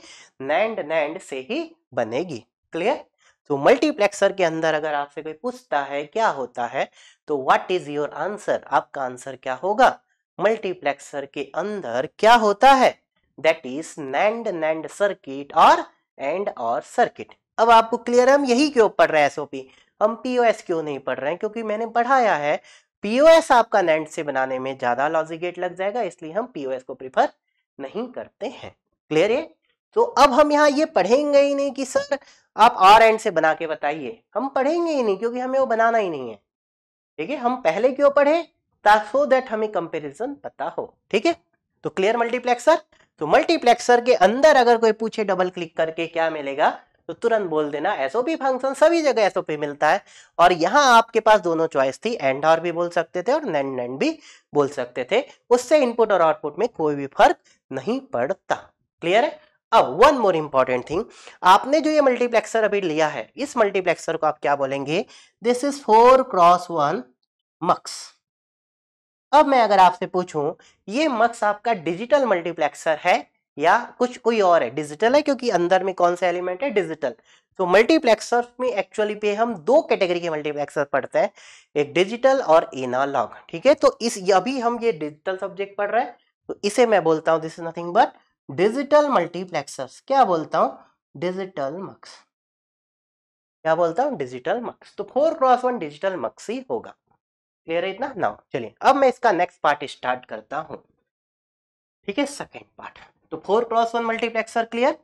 S1: नैंड नैंड से ही बनेगी क्लियर तो मल्टीप्लेक्सर के अंदर अगर आपसे कोई पूछता है क्या होता है तो व्हाट इज योर आंसर आपका आंसर क्या होगा मल्टीप्लेक्सर के अंदर क्या होता है that is NAND NAND circuit और एंड और सर्किट अब आपको क्लियर है हम यही क्यों पढ़ रहे हैं एसओपी हम पीओएस क्यों नहीं पढ़ रहे हैं क्योंकि मैंने पढ़ाया है पीओएस आपका नैंड से बनाने में ज्यादा लॉजिक गेट लग जाएगा इसलिए हम पीओएस को प्रिफर नहीं करते हैं क्लियर है तो अब हम यहाँ ये पढ़ेंगे ही नहीं कि सर आप आर एंड से बना के बताइए हम पढ़ेंगे ही नहीं क्योंकि हमें वो बनाना ही नहीं है ठीक है हम पहले क्यों पढ़े सो दैट हमें कंपेरिजन पता हो ठीक है तो क्लियर मल्टीप्लेक्सर तो मल्टीप्लेक्सर के अंदर अगर कोई पूछे डबल क्लिक करके क्या मिलेगा तो तुरंत बोल देना एसओपी फंक्शन सभी जगह एसओपी मिलता है और यहाँ आपके पास दोनों चॉइस थी एंड और भी बोल सकते थे और नैंड नैंड भी बोल सकते थे उससे इनपुट और आउटपुट में कोई भी फर्क नहीं पड़ता क्लियर है अब वन मोर इंपॉर्टेंट थिंग आपने जो ये मल्टीप्लेक्सर अभी लिया है इस मल्टीप्लेक्सर को आप क्या बोलेंगे this is four cross one mux अब मैं अगर आपसे पूछूं ये मक्स आपका डिजिटल मल्टीप्लेक्सर है या कुछ कोई और है डिजिटल है क्योंकि अंदर में कौन सा एलिमेंट है डिजिटल तो मल्टीप्लेक्सर में एक्चुअली पे हम दो कैटेगरी के मल्टीप्लेक्सर पढ़ते हैं एक डिजिटल और एनालॉग ठीक है तो इस अभी हम ये डिजिटल सब्जेक्ट पढ़ रहे हैं तो इसे मैं बोलता हूँ this is nothing but digital multiplexer क्या बोलता हूँ डिजिटल मक्स क्या बोलता हूँ डिजिटल मक्स तो four cross one digital mux ही होगा क्लियर है इतना नाउ चलिए अब मैं इसका नेक्स्ट पार्ट स्टार्ट करता हूं ठीक है सेकेंड पार्ट तो four cross one multiplexer clear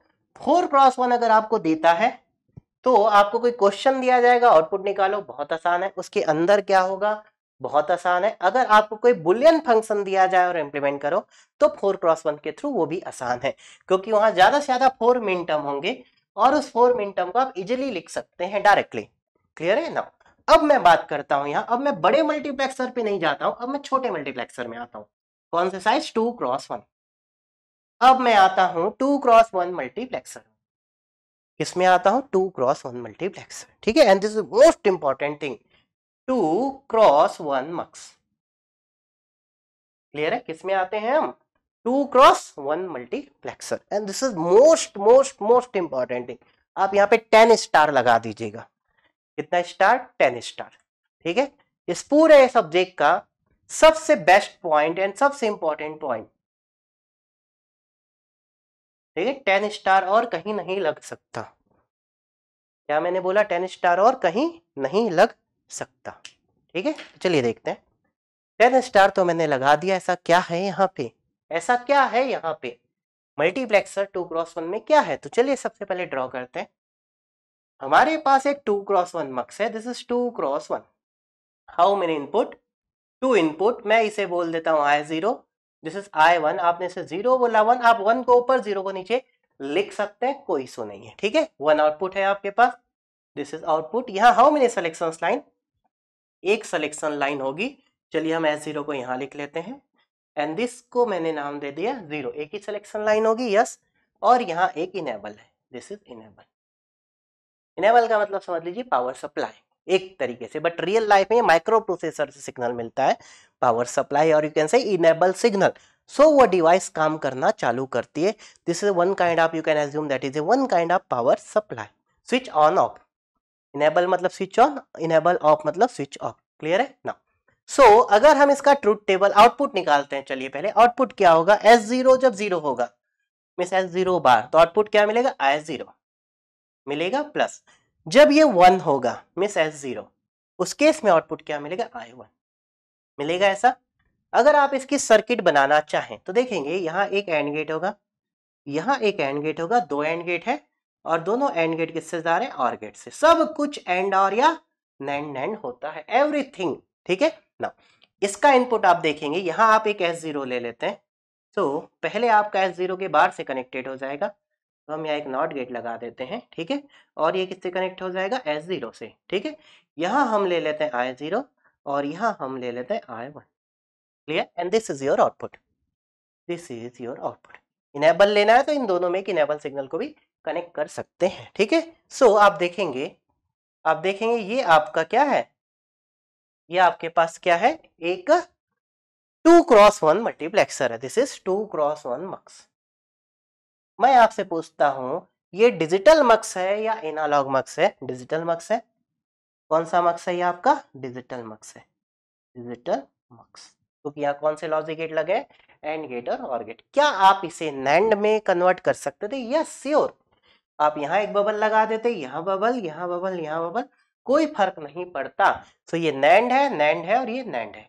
S1: four cross one अगर आपको देता है तो आपको कोई क्वेश्चन दिया जाएगा आउटपुट निकालो बहुत आसान है उसके अंदर क्या होगा बहुत आसान है अगर आपको कोई बुलियन फंक्शन दिया जाए और इम्प्लीमेंट करो तो फोर क्रॉस वन के थ्रू वो भी आसान है क्योंकि वहां ज्यादा से ज्यादा फोर मिनटम होंगे और उस फोर मिनटम को आप इजिली लिख सकते हैं डायरेक्टली क्लियर है ना अब मैं बात करता हूं यहां अब मैं बड़े मल्टीप्लेक्सर पे नहीं जाता हूं अब मैं छोटे मल्टीप्लेक्सर में आता हूं कौन से साइज टू क्रॉस वन अब मैं आता हूं टू क्रॉस वन मल्टीप्लेक्सर इसमें आता हूं टू क्रॉस वन मल्टीप्लेक्सर ठीक है and this is most important thing two cross one mux clear है किसमें आते हैं हम two cross one multiplexer and this is most most most important thing आप यहाँ पे टेन स्टार लगा दीजिएगा कितना स्टार टेन स्टार ठीक है इस पूरे सब्जेक्ट का सबसे बेस्ट पॉइंट एंड सबसे इंपॉर्टेंट पॉइंट ठीक है टेन स्टार और कहीं नहीं लग सकता क्या मैंने बोला टेन स्टार और कहीं नहीं लग सकता ठीक है चलिए देखते हैं टेन स्टार तो मैंने लगा दिया ऐसा क्या है यहाँ पे ऐसा क्या है यहाँ पे मल्टीप्लेक्सर टू क्रॉस वन में क्या है तो चलिए सबसे पहले ड्रॉ करते हैं हमारे पास एक टू क्रॉस वन मक्स है this is two cross one how many input two input मैं इसे बोल देता हूँ I zero this is I one आपने इसे जीरो बोला वन आप वन को ऊपर जीरो को नीचे लिख सकते हैं कोई सो नहीं है ठीक है वन आउटपुट है आपके पास दिस इज आउटपुट यहाँ हाउ मेनी सिलेक्शन लाइन एक सिलेक्शन लाइन होगी चलिए हम एस जीरो को यहाँ लिख लेते हैं एंड दिस को मैंने नाम दे दिया जीरो एक ही सिलेक्शन लाइन होगी यस और यहाँ एक इनेबल है दिस इज इनेबल इनेबल का मतलब समझ लीजिए पावर सप्लाई एक तरीके से बट रियल लाइफ में माइक्रो प्रोसेसर से सिग्नल मिलता है पावर सप्लाई और you can say enable signal so वो डिवाइस काम करना चालू करती है this is one kind of you can assume that is a one kind of power supply switch on off enable मतलब स्विच ऑन इनेबल ऑफ मतलब स्विच ऑफ क्लियर है ना सो so, अगर हम इसका ट्रूथ टेबल आउटपुट निकालते हैं चलिए पहले आउटपुट क्या होगा एस जीरो जब जीरो होगा मीन एस जीरो बार तो आउटपुट क्या मिलेगा आई एस जीरो मिलेगा प्लस जब ये वन होगा मिस एस जीरो उस केस में आउटपुट क्या मिलेगा आई वन मिलेगा ऐसा अगर आप इसकी सर्किट बनाना चाहें तो देखेंगे यहाँ एक एंड गेट होगा यहाँ एक एंड गेट होगा दो एंड गेट है और दोनों एंड गेट किससे जा रहे हैं और गेट से सब कुछ एंड और या नैंड नैंड होता है एवरीथिंग ठीक है ना इसका इनपुट आप देखेंगे यहाँ आप एक एस जीरो ले लेते हैं तो पहले आपका एस जीरो के बाहर से कनेक्टेड हो जाएगा तो हम यहाँ एक नॉट गेट लगा देते हैं ठीक है और ये किससे कनेक्ट हो जाएगा एस जीरो से ठीक है यहाँ हम ले लेते हैं आई जीरो और यहाँ हम ले लेते हैं I one clear and this is your output this is your output enable लेना है तो इन दोनों में एक इनेबल सिग्नल को भी कनेक्ट कर सकते हैं ठीक है सो so, आप देखेंगे आप देखेंगे ये आपका क्या है ये आपके पास क्या है एक टू क्रॉस वन मल्टीप्लेक्सर है this is two cross one mux मैं आपसे पूछता हूं ये डिजिटल मक्स है या एनालॉग मक्स है डिजिटल मक्स है कौन सा मक्स है ये आपका डिजिटल मक्स है डिजिटल मक्स क्योंकि तो यहाँ कौन से लॉजिक गेट लगे एंड गेट और और गेट क्या आप इसे नैंड में कन्वर्ट कर सकते थे यस श्योर आप यहाँ एक बबल लगा देते यहाँ बबल यहाँ बबल यहाँ बबल कोई फर्क नहीं पड़ता सो तो ये नैंड है नैंड है और ये नैंड है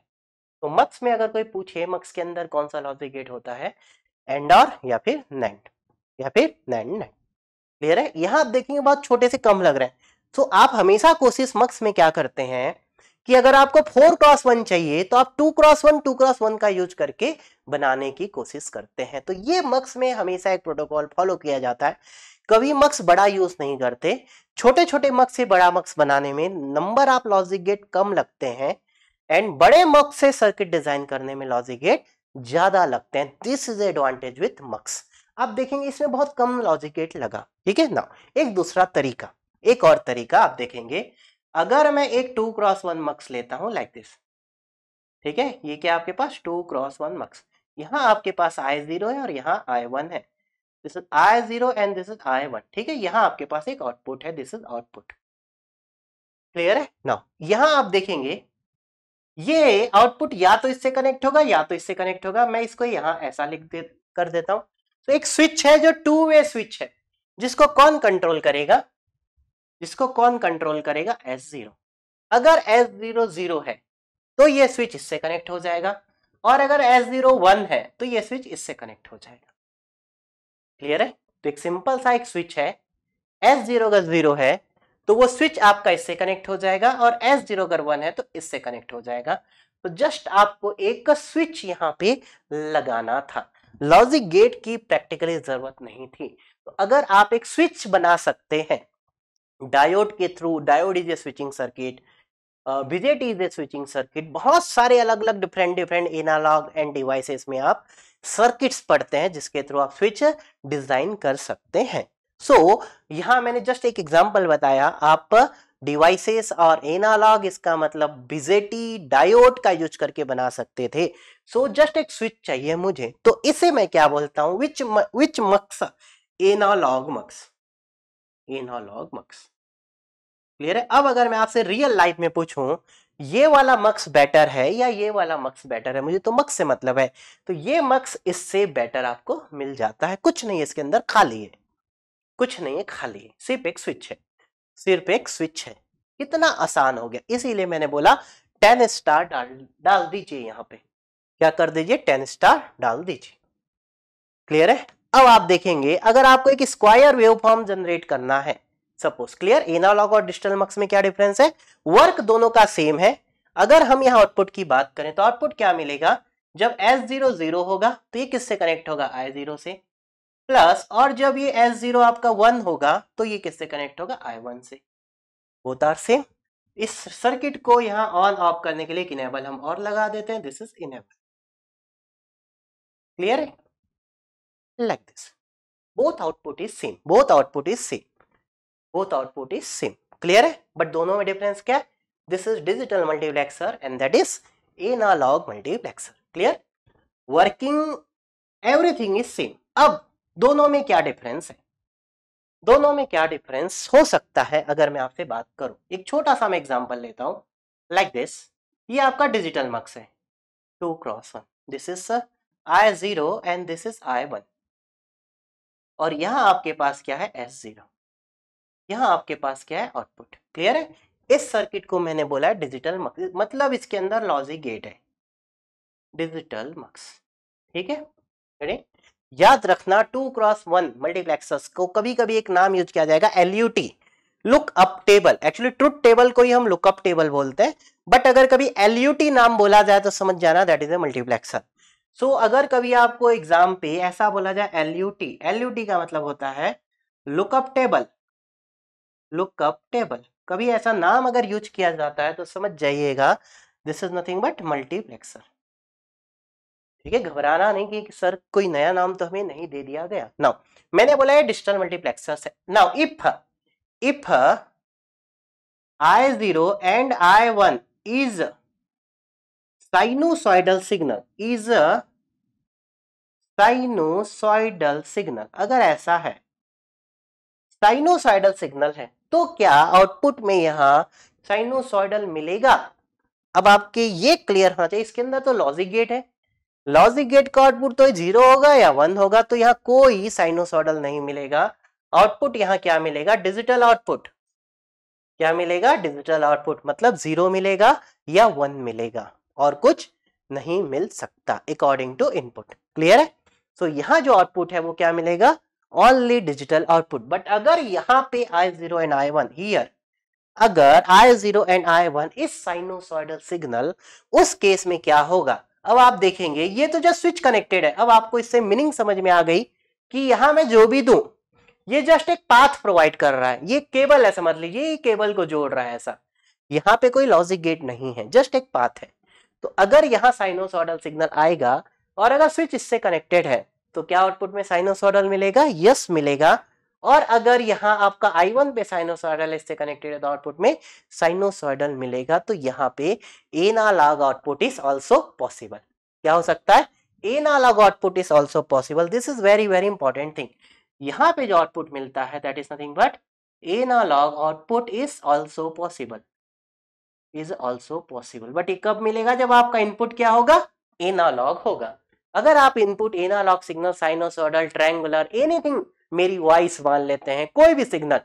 S1: तो मक्स में अगर कोई पूछे मक्स के अंदर कौन सा लॉजिक गेट होता है एंड और या फिर नैंड या फिर नाइन नाइन क्लियर है यहाँ आप देखेंगे बहुत छोटे से कम लग रहे हैं तो आप हमेशा कोशिश मक्स में क्या करते हैं कि अगर आपको फोर क्रॉस वन चाहिए तो आप two cross one two cross one का यूज करके बनाने की कोशिश करते हैं तो ये मक्स में हमेशा एक प्रोटोकॉल फॉलो किया जाता है कभी मक्स बड़ा यूज नहीं करते छोटे छोटे मक्स से बड़ा मक्स बनाने में नंबर आप लॉजिक गेट कम लगते हैं एंड बड़े मक्स से सर्किट डिजाइन करने में लॉजिक गेट ज्यादा लगते हैं this is advantage with mux आप देखेंगे इसमें बहुत कम लॉजिक गेट लगा ठीक है ना एक दूसरा तरीका एक और तरीका आप देखेंगे अगर मैं एक टू क्रॉस वन मक्स लेता हूं लाइक दिस ठीक है ये क्या आपके पास टू क्रॉस वन मक्स यहाँ आपके पास आई जीरो है और यहां आई वन है this is I zero and this is I one ठीक है यहाँ आपके पास एक आउटपुट है दिस इज आउटपुट क्लियर है ना यहाँ आप देखेंगे ये आउटपुट या तो इससे कनेक्ट होगा या तो इससे कनेक्ट होगा मैं इसको यहाँ ऐसा लिख दे कर देता हूँ तो एक स्विच है जो टू वे स्विच है जिसको कौन कंट्रोल करेगा जिसको कौन कंट्रोल करेगा एस जीरो अगर एस जीरो जीरो है तो ये स्विच इससे कनेक्ट हो जाएगा और अगर एस जीरो वन है तो ये स्विच इससे कनेक्ट हो जाएगा क्लियर है तो एक सिंपल सा एक स्विच है एस जीरो अगर जीरो है तो वो स्विच आपका इससे कनेक्ट हो जाएगा और एस जीरो अगर वन है तो इससे कनेक्ट हो जाएगा तो जस्ट आपको एक स्विच यहाँ पे लगाना था लॉजिक गेट की प्रैक्टिकली जरूरत नहीं थी तो अगर आप एक स्विच बना सकते हैं डायोड के through diode is a switching circuit BJT is a switching circuit बहुत सारे अलग अलग different different analog and devices में आप सर्किट्स पढ़ते हैं जिसके थ्रू आप स्विच डिजाइन कर सकते हैं सो so, यहां मैंने जस्ट एक एग्जाम्पल बताया आप डिवाइसेस और एनालॉग इसका मतलब बिजेटी डायोड का यूज करके बना सकते थे सो so, जस्ट एक स्विच चाहिए मुझे तो इसे मैं क्या बोलता हूं which which mux analog mux analog mux clear है अब अगर मैं आपसे रियल लाइफ में पूछूं ये वाला मक्स बेटर है या ये वाला मक्स बेटर है मुझे तो मक्स से मतलब है तो ये मक्स इससे बेटर आपको मिल जाता है कुछ नहीं है इसके अंदर खाली है कुछ नहीं है खाली है सिर्फ एक स्विच है सिर्फ एक स्विच है इतना आसान हो गया इसीलिए मैंने बोला टेन स्टार डाल डाल दीजिए यहाँ पे क्या कर दीजिए टेन स्टार डाल दीजिए क्लियर है अब आप देखेंगे अगर आपको एक स्क्वायर वेव फॉर्म जनरेट करना है सपोज क्लियर एनालॉग और डिजिटल मक्स में क्या डिफरेंस है वर्क दोनों का सेम है अगर हम यहाँ आउटपुट की बात करें तो आउटपुट क्या मिलेगा जब एस जीरो जीरो होगा तो ये किससे कनेक्ट होगा आई जीरो से प्लस और जब ये एस जीरो आपका वन होगा तो ये किससे कनेक्ट होगा आई वन से होता आर सेम इस सर्किट को यहाँ ऑन ऑफ करने के लिए इनेबल हम और लगा देते हैं this is enable clear like this both output is same both output is same both output is same clear hai but dono mein difference kya hai this is digital multiplexer and that is analog multiplexer clear working everything is same अब दोनों में क्या डिफरेंस है दोनों में क्या डिफरेंस हो सकता है अगर मैं आपसे बात करूं एक छोटा सा मैं एग्जांपल लेता हूं लाइक like दिस ये आपका डिजिटल मक्स है two cross one this is I zero and this is I one और यहां आपके पास क्या है एस जीरो यहां आपके पास क्या है आउटपुट क्लियर है इस सर्किट को मैंने बोला है डिजिटल मक्स मतलब इसके अंदर लॉजिक गेट है डिजिटल मक्स ठीक है याद रखना टू क्रॉस वन मल्टीप्लेक्सर्स को कभी कभी एक नाम यूज किया जाएगा LUT look up table actually truth table को ही हम लुकअप टेबल बोलते हैं बट अगर कभी एलयूटी नाम बोला जाए तो समझ जाना that is a multiplexer so so, अगर कभी आपको एग्जाम पे ऐसा बोला जाए L U T L U T का मतलब होता है लुकअप टेबल लुकअप टेबल कभी ऐसा नाम अगर यूज किया जाता है तो समझ जाइएगा this is nothing but multiplexer ठीक है घबराना नहीं कि सर कोई नया नाम तो हमें नहीं दे दिया गया नाउ मैंने बोला है डिजिटल मल्टीप्लेक्सर से now if if I zero and I one is sinusoidal signal is a sinusoidal signal अगर ऐसा है साइनोसॉइडल सिग्नल है तो क्या आउटपुट में यहाँ साइनोसॉइडल मिलेगा अब आपके ये क्लियर होना चाहिए इसके अंदर तो लॉजिक गेट है लॉजिक गेट का आउटपुट तो जीरो होगा या वन होगा तो यहाँ कोई साइनोसॉइडल नहीं मिलेगा आउटपुट यहाँ क्या मिलेगा डिजिटल आउटपुट क्या मिलेगा डिजिटल आउटपुट मतलब जीरो मिलेगा या वन मिलेगा और कुछ नहीं मिल सकता अकॉर्डिंग टू इनपुट क्लियर है सो so, यहाँ जो आउटपुट है वो क्या मिलेगा ऑनली डिजिटल आउटपुट बट अगर यहाँ पे I zero and I one here अगर I zero and I one is sinusoidal signal उस केस में क्या होगा अब आप देखेंगे ये तो जस्ट स्विच कनेक्टेड है अब आपको इससे मीनिंग समझ में आ गई कि यहां मैं जो भी दूं ये जस्ट एक पाथ प्रोवाइड कर रहा है ये केबल है समझ लीजिए ये केबल को जोड़ रहा है ऐसा यहाँ पे कोई लॉजिक गेट नहीं है जस्ट एक पाथ है तो अगर यहाँ साइनोसॉडल सिग्नल आएगा और अगर स्विच इससे कनेक्टेड है तो क्या आउटपुट में साइनोसॉडल मिलेगा यस मिलेगा और अगर यहाँ आपका आई वन पे साइनोसॉइडल इससे कनेक्टेड है तो आउटपुट में साइनोसॉइडल मिलेगा तो यहाँ पे analog output is also possible क्या हो सकता है analog output is also possible this is very very important thing यहाँ पे जो आउटपुट मिलता है that is nothing but analog output is also possible is also possible but ये कब मिलेगा जब आपका इनपुट क्या होगा एनालॉग होगा अगर आप input analog signal sinusoidal triangular anything मेरी वॉइस मान लेते हैं कोई भी सिग्नल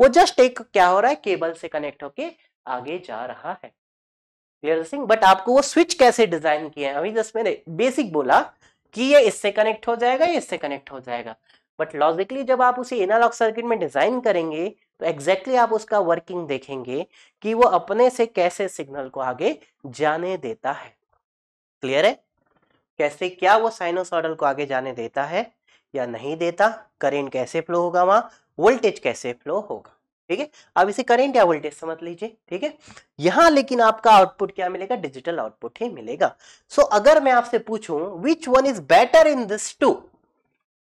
S1: वो जस्ट एक क्या हो रहा है केबल से कनेक्ट होके आगे जा रहा है सिंह बट आपको वो स्विच कैसे डिजाइन किए हैं अभी जस्ट मैंने बेसिक बोला कि ये इससे कनेक्ट हो जाएगा ये इससे कनेक्ट हो जाएगा बट लॉजिकली जब आप उसे एनालॉग सर्किट में डिजाइन करेंगे तो एग्जैक्टली exactly आप उसका वर्किंग देखेंगे कि वो अपने से कैसे सिग्नल को आगे जाने देता है क्लियर है कैसे क्या वो साइनोसॉडल को आगे जाने देता है या नहीं देता करेंट कैसे फ्लो होगा वहां वोल्टेज कैसे फ्लो होगा ठीक है अब इसे करेंट या वोल्टेज समझ लीजिए ठीक है यहां लेकिन आपका आउटपुट क्या मिलेगा डिजिटल आउटपुट ही मिलेगा सो so, अगर मैं आपसे पूछूं which one is better in this two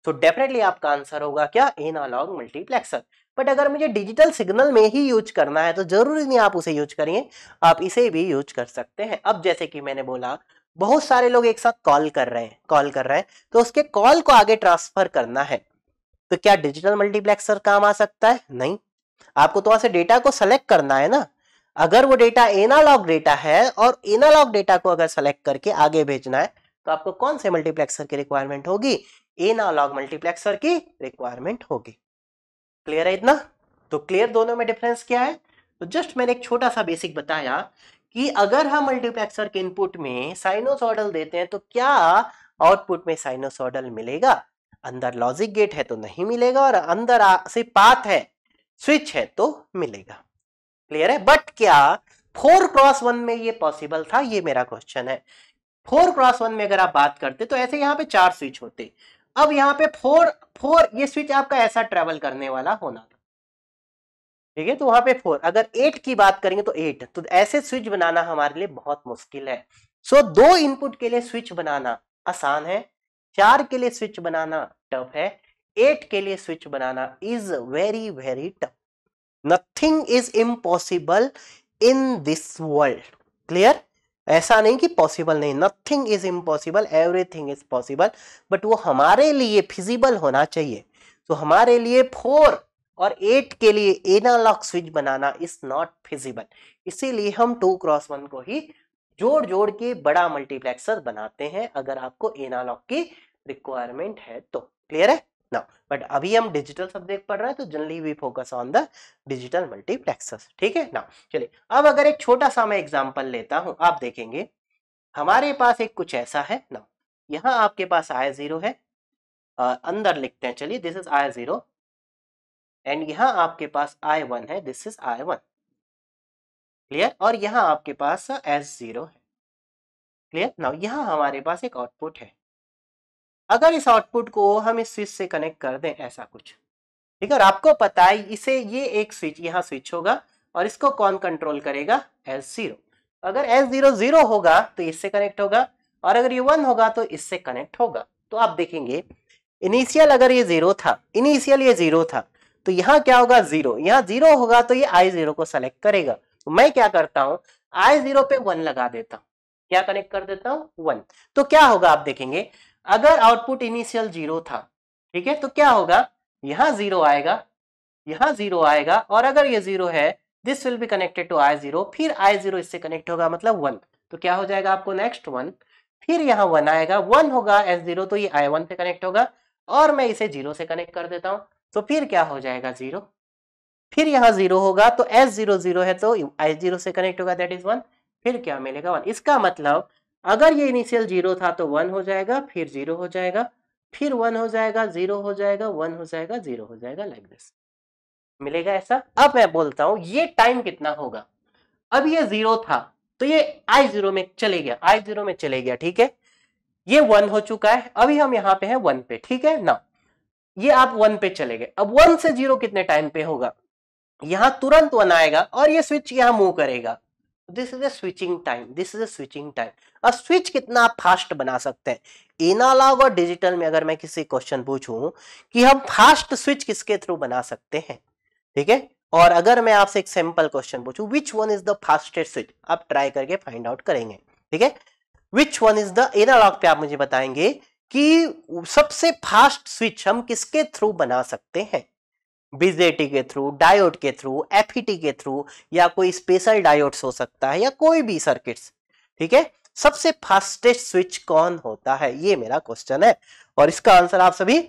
S1: तो डेफिनेटली आपका आंसर होगा क्या एनालॉग मल्टीप्लेक्सर बट अगर मुझे डिजिटल सिग्नल में ही यूज करना है तो जरूरी नहीं आप उसे यूज करिए आप इसे भी यूज कर सकते हैं अब जैसे कि मैंने बोला बहुत सारे लोग एक साथ कॉल कर रहे हैं कॉल कर रहे हैं तो उसके कॉल को आगे ट्रांसफर करना है तो क्या डिजिटल मल्टीप्लेक्सर काम आ सकता है नहीं आपको तो वहां से डेटा को सेलेक्ट करना है ना अगर वो डेटा एनालॉग डेटा है और एनालॉग डेटा को अगर सेलेक्ट करके आगे भेजना है तो आपको कौन से मल्टीप्लेक्सर की रिक्वायरमेंट होगी एनालॉग मल्टीप्लेक्सर की रिक्वायरमेंट होगी क्लियर है इतना तो क्लियर दोनों में डिफरेंस क्या है तो जस्ट मैंने एक छोटा सा बेसिक बताया कि अगर हम मल्टीप्लेक्सर के इनपुट में साइनोसॉडल देते हैं तो क्या आउटपुट में साइनोसॉडल मिलेगा अंदर लॉजिक गेट है तो नहीं मिलेगा और अंदर से पाथ है स्विच है तो मिलेगा क्लियर है बट क्या फोर क्रॉस वन में ये पॉसिबल था ये मेरा क्वेश्चन है फोर क्रॉस वन में अगर आप बात करते तो ऐसे यहाँ पे चार स्विच होते अब यहाँ पे फोर फोर ये स्विच आपका ऐसा ट्रेवल करने वाला होना था ठीक है तो वहां पे फोर अगर एट की बात करेंगे तो एट तो ऐसे स्विच बनाना हमारे लिए बहुत मुश्किल है सो दो इनपुट के लिए स्विच बनाना आसान है चार के लिए स्विच बनाना टफ है एट के लिए स्विच बनाना is very very tough nothing is impossible in this world clear ऐसा नहीं कि पॉसिबल नहीं nothing is impossible everything is possible but वो हमारे लिए फिजिबल होना चाहिए तो हमारे लिए फोर और एट के लिए एनालॉग स्विच बनाना इज नॉट फिजिबल इसीलिए हम टू क्रॉस वन को ही जोड़ जोड़ के बड़ा मल्टीप्लेक्सर बनाते हैं अगर आपको एनालॉग की रिक्वायरमेंट है तो क्लियर है नाउ बट अभी हम डिजिटल सब्जेक्ट पढ़ रहे हैं तो generally we focus on the digital multiplexers ठीक है नाउ चलिए अब अगर एक छोटा सा मैं एग्जांपल लेता हूं आप देखेंगे हमारे पास एक कुछ ऐसा है नाउ यहाँ आपके पास आया जीरो है आ, अंदर लिखते हैं चलिए दिस इज आया जीरो एंड यहाँ आपके पास आई वन है this is I one clear और यहाँ आपके पास एस जीरो है क्लियर नाउ यहाँ हमारे पास एक आउटपुट है अगर इस आउटपुट को हम इस स्विच से कनेक्ट कर दें ऐसा कुछ ठीक है और आपको पता है इसे ये एक स्विच यहाँ स्विच होगा और इसको कौन कंट्रोल करेगा एस जीरो अगर एस जीरो जीरो होगा तो इससे कनेक्ट होगा और अगर ये वन होगा तो इससे कनेक्ट होगा तो आप देखेंगे इनिशियल अगर ये जीरो था इनिशियल ये जीरो था तो यहाँ क्या होगा जीरो यहाँ जीरो होगा तो ये आई जीरो को सेलेक्ट करेगा तो मैं क्या करता हूँ आई जीरो पे वन लगा देता हूँ क्या कनेक्ट कर देता हूँ वन तो क्या होगा आप देखेंगे अगर आउटपुट इनिशियल जीरो था ठीक है तो क्या होगा यहां जीरो आएगा यहां जीरो आएगा और अगर ये जीरो है this will be connected to I zero फिर आई जीरो इससे कनेक्ट होगा मतलब वन तो क्या हो जाएगा आपको नेक्स्ट वन फिर यहां वन आएगा वन होगा एस जीरो तो ये आई वन पे कनेक्ट होगा और मैं इसे जीरो से कनेक्ट कर देता हूँ तो फिर क्या हो जाएगा जीरो फिर यहाँ जीरो होगा तो एस जीरो जीरो है तो आई जीरो से कनेक्ट होगा दैट इज वन फिर क्या मिलेगा वन इसका मतलब अगर ये इनिशियल जीरो था तो वन हो जाएगा फिर जीरो हो जाएगा फिर वन हो जाएगा जीरो हो जाएगा वन हो जाएगा जीरो हो जाएगा लाइक दिस मिलेगा ऐसा अब मैं बोलता हूं ये टाइम कितना होगा अब ये जीरो था तो ये आई जीरो में चले गया आई जीरो में चले गया ठीक है ये वन हो चुका है अभी हम यहां पे हैं वन पे ठीक है ना ये आप वन पे चले गए अब वन से जीरो कितने टाइम पे होगा यहां तुरंत वन आएगा और ये स्विच यहां मूव करेगा this is a switching time this is a switching time अब स्विच कितना आप फास्ट बना सकते हैं एनालॉग और डिजिटल में अगर मैं किसी क्वेश्चन पूछूं कि हम फास्ट स्विच किसके थ्रू बना सकते हैं ठीक है और अगर मैं आपसे एक सिंपल क्वेश्चन पूछूं which one is the fastest switch आप ट्राई करके फाइंड आउट करेंगे ठीक है which one is the analog पे आप मुझे बताएंगे कि सबसे फास्ट स्विच हम किसके थ्रू बना सकते हैं बीजेटी के थ्रू डायोड के थ्रू एफईटी e के थ्रू या कोई स्पेशल डायोड्स हो सकता है या कोई भी सर्किट्स ठीक है सबसे फास्टेस्ट स्विच कौन होता है ये मेरा क्वेश्चन है और इसका आंसर आप सभी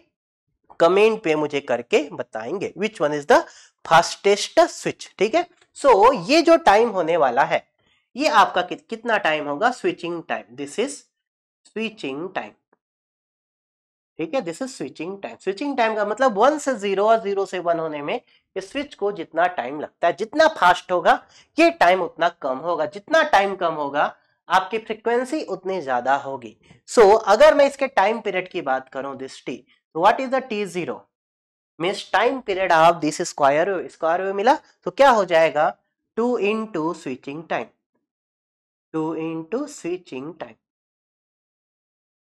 S1: कमेंट पे मुझे करके बताएंगे which one is the fastest switch ठीक है सो so, ये जो टाइम होने वाला है ये आपका कितना टाइम होगा switching time this is switching time ठीक है this is switching time switching time का मतलब वन से जीरो और जीरो से वन होने में स्विच को जितना टाइम लगता है जितना फास्ट होगा ये टाइम उतना कम होगा जितना टाइम कम होगा आपकी फ्रीक्वेंसी उतनी ज्यादा होगी सो so, अगर मैं इसके टाइम पीरियड की बात करूं दिस टी तो what is the T zero means time period of this square square wave मिला तो क्या हो जाएगा two in two switching time two in two switching time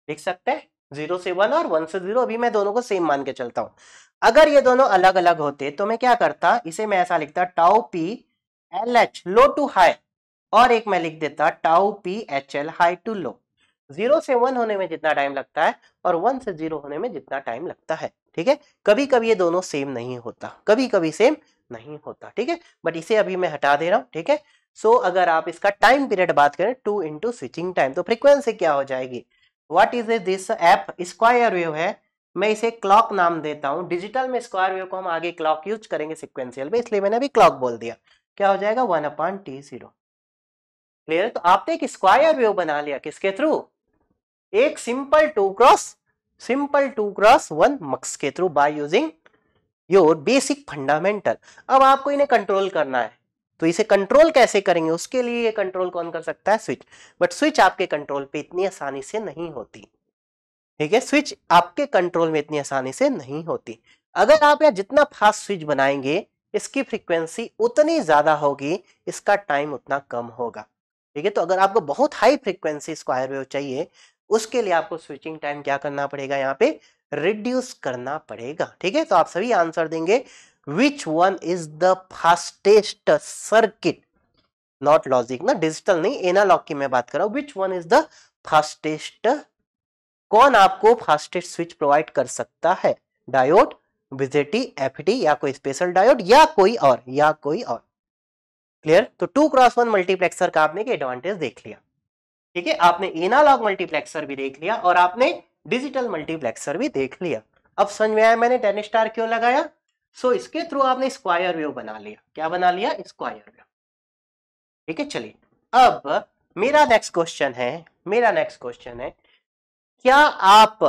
S1: लिख सकते हैं जीरो से वन और वन से जीरो अभी मैं दोनों को सेम मान के चलता हूं अगर ये दोनों अलग अलग होते तो मैं क्या करता इसे मैं ऐसा लिखता tau P L H low to high और एक मैं लिख देता tau P H L high to low zero से वन होने में जितना टाइम लगता है और वन से जीरो होने में जितना टाइम लगता है ठीक है कभी कभी ये दोनों सेम नहीं होता कभी कभी सेम नहीं होता ठीक है बट इसे अभी मैं हटा दे रहा हूँ ठीक है सो अगर आप इसका टाइम पीरियड बात करें टू इंटू स्विचिंग टाइम तो फ्रीक्वेंसी क्या हो जाएगी what is this app square wave है मैं इसे क्लॉक नाम देता हूँ डिजिटल में स्क्वायर वेव को हम आगे क्लॉक यूज करेंगे सिक्वेंशियल में इसलिए मैंने अभी क्लॉक बोल दिया क्या हो जाएगा one upon T zero clear तो आपने एक स्क्वायर वेव बना लिया किसके थ्रू एक simple two cross simple two cross one mux के through by using your basic fundamental अब आपको इन्हें कंट्रोल करना है तो इसे कंट्रोल कैसे करेंगे उसके लिए ये कंट्रोल कौन कर सकता है स्विच बट स्विच आपके कंट्रोल पे इतनी आसानी से नहीं होती ठीक है स्विच आपके कंट्रोल में इतनी आसानी से नहीं होती अगर आप यहाँ जितना फास्ट स्विच बनाएंगे इसकी फ्रीक्वेंसी उतनी ज़्यादा होगी इसका टाइम उतना कम होगा ठीक है तो अगर आपको बहुत हाई फ्रिक्वेंसी स्क्वायर वेव चाहिए उसके लिए आपको स्विचिंग टाइम क्या करना पड़ेगा यहाँ पे रिड्यूस करना पड़ेगा ठीक है तो आप सभी आंसर देंगे which one is the fastest circuit not logic ना डिजिटल नहीं एनालॉग की मैं बात कर रहा हूं which one is the fastest कौन आपको फास्टेस्ट स्विच प्रोवाइड कर सकता है डायोड बीजेटी एफटी या कोई स्पेशल डायोड या कोई और या कोई और क्लियर तो टू क्रॉस वन मल्टीप्लेक्सर का आपने एडवांटेज देख लिया ठीक है आपने एनालॉग मल्टीप्लेक्सर भी देख लिया और आपने डिजिटल मल्टीप्लेक्सर भी देख लिया अब समझ में आया मैंने टेन स्टार क्यों लगाया सो इसके थ्रू आपने स्क्वायर वेव बना लिया क्या बना लिया स्क्वायर वेव ठीक है चलिए अब मेरा नेक्स्ट क्वेश्चन है मेरा नेक्स्ट क्वेश्चन है क्या आप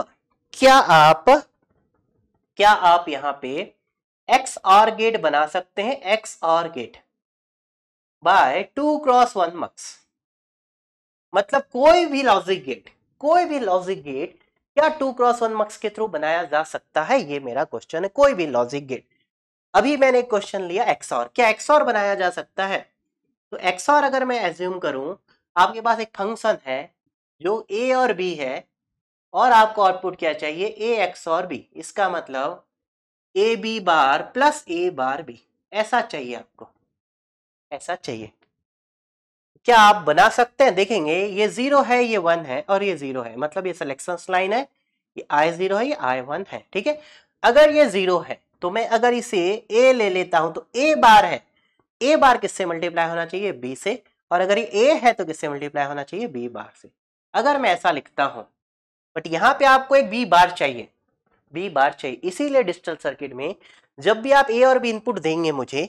S1: क्या आप क्या आप यहां पे एक्स आर गेट बना सकते हैं X R gate by two cross one mux मतलब कोई भी लॉजिक गेट कोई भी लॉजिक गेट क्या टू क्रॉस वन मक्स के थ्रू बनाया जा सकता है ये मेरा क्वेश्चन है कोई भी लॉजिक गेट अभी मैंने एक क्वेश्चन लिया एक्सॉर क्या एक्सॉर बनाया जा सकता है तो एक्सॉर अगर मैं एज्यूम करूं आपके पास एक फंक्शन है जो ए और बी है और आपको आउटपुट क्या चाहिए ए एक्स और बी इसका मतलब A B bar plus A bar B ऐसा चाहिए आपको ऐसा चाहिए क्या आप बना सकते हैं देखेंगे ये जीरो है ये वन है और ये जीरो है मतलब ये सिलेक्शन लाइन है ये आई जीरो है ये आई वन है ठीक है अगर ये जीरो है तो मैं अगर इसे ए ले लेता हूं तो ए बार है ए बार किससे मल्टीप्लाई होना चाहिए बी से और अगर ये ए है तो किससे मल्टीप्लाई होना चाहिए बी बार से अगर मैं ऐसा लिखता हूं बट यहाँ पे आपको एक बी बार चाहिए बी बार चाहिए इसीलिए डिजिटल सर्किट में जब भी आप ए और बी इनपुट देंगे मुझे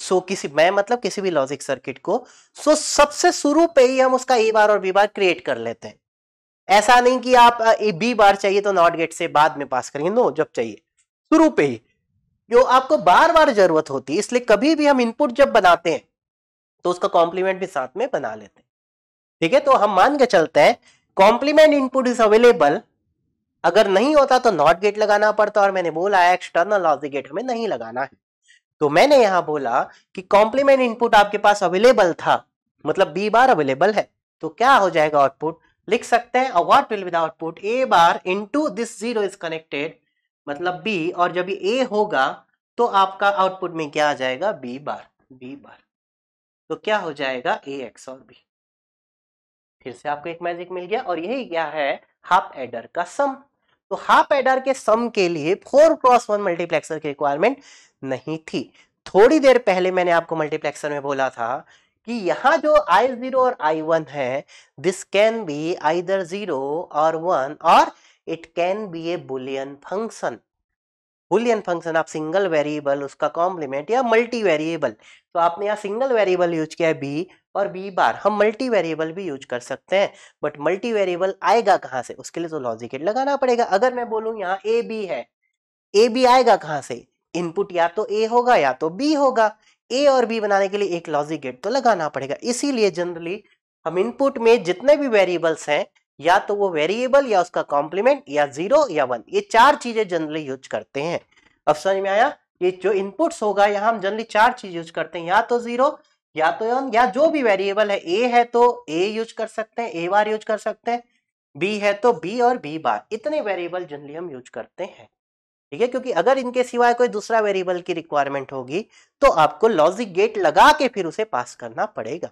S1: सो किसी मैं मतलब किसी भी लॉजिक सर्किट को सो सबसे शुरू पे ही हम उसका ए बार और बी बार क्रिएट कर लेते हैं ऐसा नहीं कि आप बी बार चाहिए तो नॉट गेट से बाद में पास करेंगे नो जब चाहिए शुरू पे ही जो आपको बार बार जरूरत होती है इसलिए कभी भी हम इनपुट जब बनाते हैं तो उसका कॉम्प्लीमेंट भी साथ में बना लेते हैं ठीक है तो हम मान के चलते हैं कॉम्प्लीमेंट इनपुट इज अवेलेबल अगर नहीं होता तो नॉट गेट लगाना पड़ता और मैंने बोला एक्सटर्नल लॉजिक गेट हमें नहीं लगाना है तो मैंने यहां बोला कि कॉम्प्लीमेंट इनपुट आपके पास अवेलेबल था मतलब बी बार अवेलेबल है तो क्या हो जाएगा आउटपुट लिख सकते हैं what what will with output A bar into this zero is connected मतलब बी और जब ए होगा तो आपका आउटपुट में क्या आ जाएगा बी बार बी बार तो क्या हो जाएगा ए एक्स और बी फिर से आपको एक मैजिक मिल गया और यही क्या है हाफ एडर का सम तो हाफ एडर के सम के लिए फोर क्रॉस वन मल्टीप्लेक्सर की रिक्वायरमेंट नहीं थी थोड़ी देर पहले मैंने आपको मल्टीप्लेक्सर में बोला था कि यहां जो आई जीरो और आई वन है this can be either zero और वन और it can be a boolean function boolean function आप सिंगल वेरिएबल उसका कॉम्प्लीमेंट या मल्टी वेरिएबल तो आपने यहाँ सिंगल वेरिएबल यूज किया है बी और बी बार हम मल्टी वेरिएबल भी यूज कर सकते हैं बट मल्टी वेरिएबल आएगा कहाँ से उसके लिए तो लॉजिकेट लगाना पड़ेगा अगर मैं बोलूँ यहाँ ए बी है ए बी आएगा कहाँ से इनपुट या तो ए होगा या तो बी होगा ए और बी बनाने के लिए एक लॉजिक गेट तो लगाना पड़ेगा इसीलिए जनरली हम इनपुट में जितने भी वेरिएबल्स हैं या तो वो वेरिएबल या उसका कॉम्प्लीमेंट या जीरो या वन ये चार चीजें जनरली यूज करते हैं अब समझ में आया ये जो इनपुट्स होगा यहाँ हम जनरली चार चीज यूज करते हैं या तो जीरो या तो वन या जो भी वेरिएबल है ए है तो ए यूज कर सकते हैं ए बार यूज कर सकते हैं बी है तो बी और बी बार इतने वेरिएबल जनरली हम यूज करते हैं ठीक है क्योंकि अगर इनके सिवाय कोई दूसरा वेरिएबल की रिक्वायरमेंट होगी तो आपको लॉजिक गेट लगा के फिर उसे पास करना पड़ेगा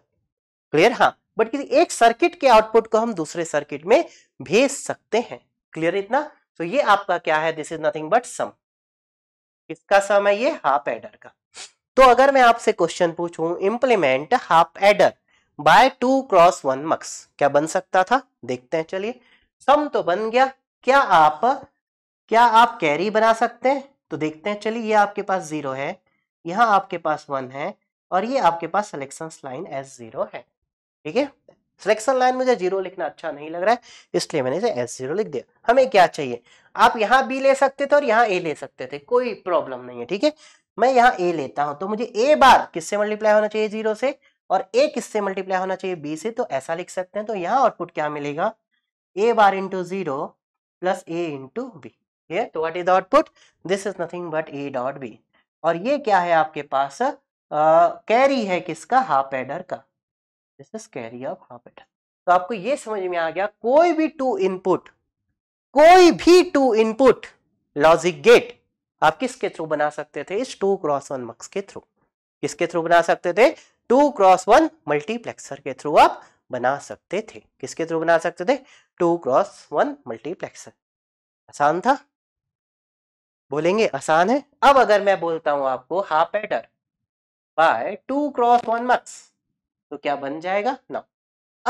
S1: क्लियर हाँ बट किसी एक सर्किट के आउटपुट को हम दूसरे सर्किट में भेज सकते हैं क्लियर इतना तो ये आपका क्या है this is nothing but sum किसका सम है ये हाफ एडर का तो अगर मैं आपसे क्वेश्चन पूछूं implement half adder by two cross one mux क्या बन सकता था देखते हैं चलिए सम तो बन गया क्या आप क्या आप कैरी बना सकते हैं तो देखते हैं चलिए ये आपके पास जीरो है यहाँ आपके पास वन है और ये आपके पास सिलेक्शन लाइन एस जीरो है ठीक है सिलेक्शन लाइन मुझे जीरो लिखना अच्छा नहीं लग रहा है इसलिए मैंने इसे एस जीरो लिख दिया हमें क्या चाहिए आप यहाँ बी ले सकते थे और यहाँ ए ले सकते थे कोई प्रॉब्लम नहीं है ठीक है मैं यहाँ ए लेता हूँ तो मुझे ए बार किससे मल्टीप्लाई होना चाहिए जीरो से और ए किससे मल्टीप्लाई होना चाहिए बी से तो ऐसा लिख सकते हैं तो यहाँ आउटपुट क्या मिलेगा A bar into zero plus A into B ये तो what is output this is nothing but A dot B और ये क्या है आपके पास कैरी है किसका हाफ एडर का दिस इज कैरी ऑफ हॉबिट तो आपको ये समझ में आ गया कोई भी टू इनपुट कोई भी टू इनपुट लॉजिक गेट आप किसके थ्रू बना सकते थे इस टू क्रॉस वन मक्स के थ्रू किसके थ्रू बना सकते थे टू क्रॉस वन मल्टीप्लेक्सर के थ्रू आप बना सकते थे किसके थ्रू बना सकते थे टू क्रॉस वन मल्टीप्लेक्सर आसान था बोलेंगे आसान है अब अगर मैं बोलता हूं आपको half adder by two cross one mux तो क्या बन जाएगा ना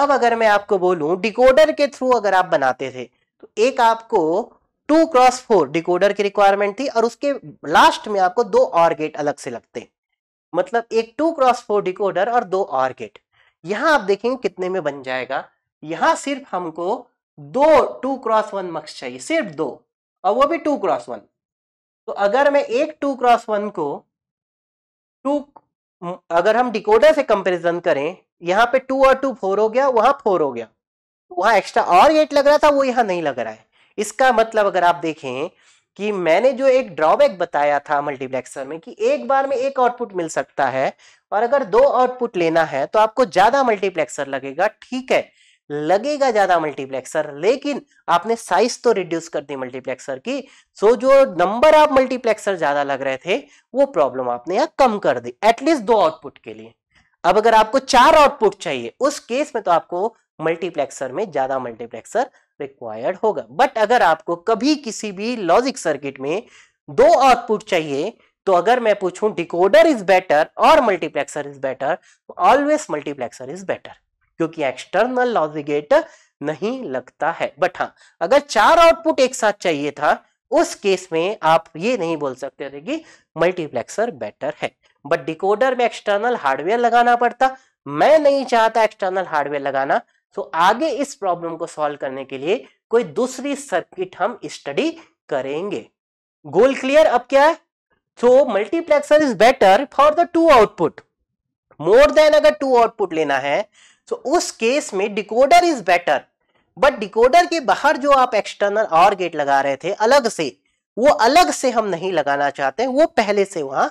S1: अब अगर मैं आपको बोलूं डिकोडर के थ्रू अगर आप बनाते थे तो एक आपको टू क्रॉस फोर डिकोडर की रिक्वायरमेंट थी और उसके लास्ट में आपको दो और गेट अलग से लगते मतलब एक टू क्रॉस फोर डिकोडर और दो और गेट यहां आप देखेंगे कितने में बन जाएगा यहां सिर्फ हमको दो टू क्रॉस वन मक्स चाहिए सिर्फ दो और वो भी टू क्रॉस वन तो अगर मैं एक टू क्रॉस वन को टू हम्म। अगर हम डिकोडर से कंपेरिजन करें यहाँ पे टू और टू फोर हो गया वहां फोर हो गया वहां एक्स्ट्रा और एट लग रहा था वो यहाँ नहीं लग रहा है इसका मतलब अगर आप देखें कि मैंने जो एक ड्रॉबैक बताया था मल्टीप्लेक्सर में कि एक बार में एक आउटपुट मिल सकता है और अगर दो आउटपुट लेना है तो आपको ज्यादा मल्टीप्लेक्सर लगेगा ठीक है लगेगा ज्यादा मल्टीप्लेक्सर लेकिन आपने साइज तो रिड्यूस कर दी मल्टीप्लेक्सर की सो जो नंबर आप मल्टीप्लेक्सर ज्यादा लग रहे थे वो प्रॉब्लम आपने यहाँ कम कर दी एटलीस्ट दो आउटपुट के लिए अब अगर आपको चार आउटपुट चाहिए उस केस में तो आपको मल्टीप्लेक्सर में ज्यादा मल्टीप्लेक्सर रिक्वायर्ड होगा बट अगर आपको कभी किसी भी लॉजिक सर्किट में दो आउटपुट चाहिए तो अगर मैं पूछूं डिकोडर इज बेटर और multiplexer is better always multiplexer is better क्योंकि एक्सटर्नल लॉजिगेट नहीं लगता है बट हाँ अगर चार आउटपुट एक साथ चाहिए था उस केस में आप ये नहीं बोल सकते थे कि मल्टीप्लेक्सर बेटर है बट डिकोडर में एक्सटर्नल हार्डवेयर लगाना पड़ता मैं नहीं चाहता एक्सटर्नल हार्डवेयर लगाना तो आगे इस प्रॉब्लम को सॉल्व करने के लिए कोई दूसरी सर्किट हम स्टडी करेंगे गोल क्लियर अब क्या है so multiplexer is better for the two output more than अगर टू आउटपुट लेना है सो so, उस केस में decoder is better but decoder के बाहर जो आप एक्सटर्नल और गेट लगा रहे थे अलग से वो अलग से हम नहीं लगाना चाहते वो पहले से वहां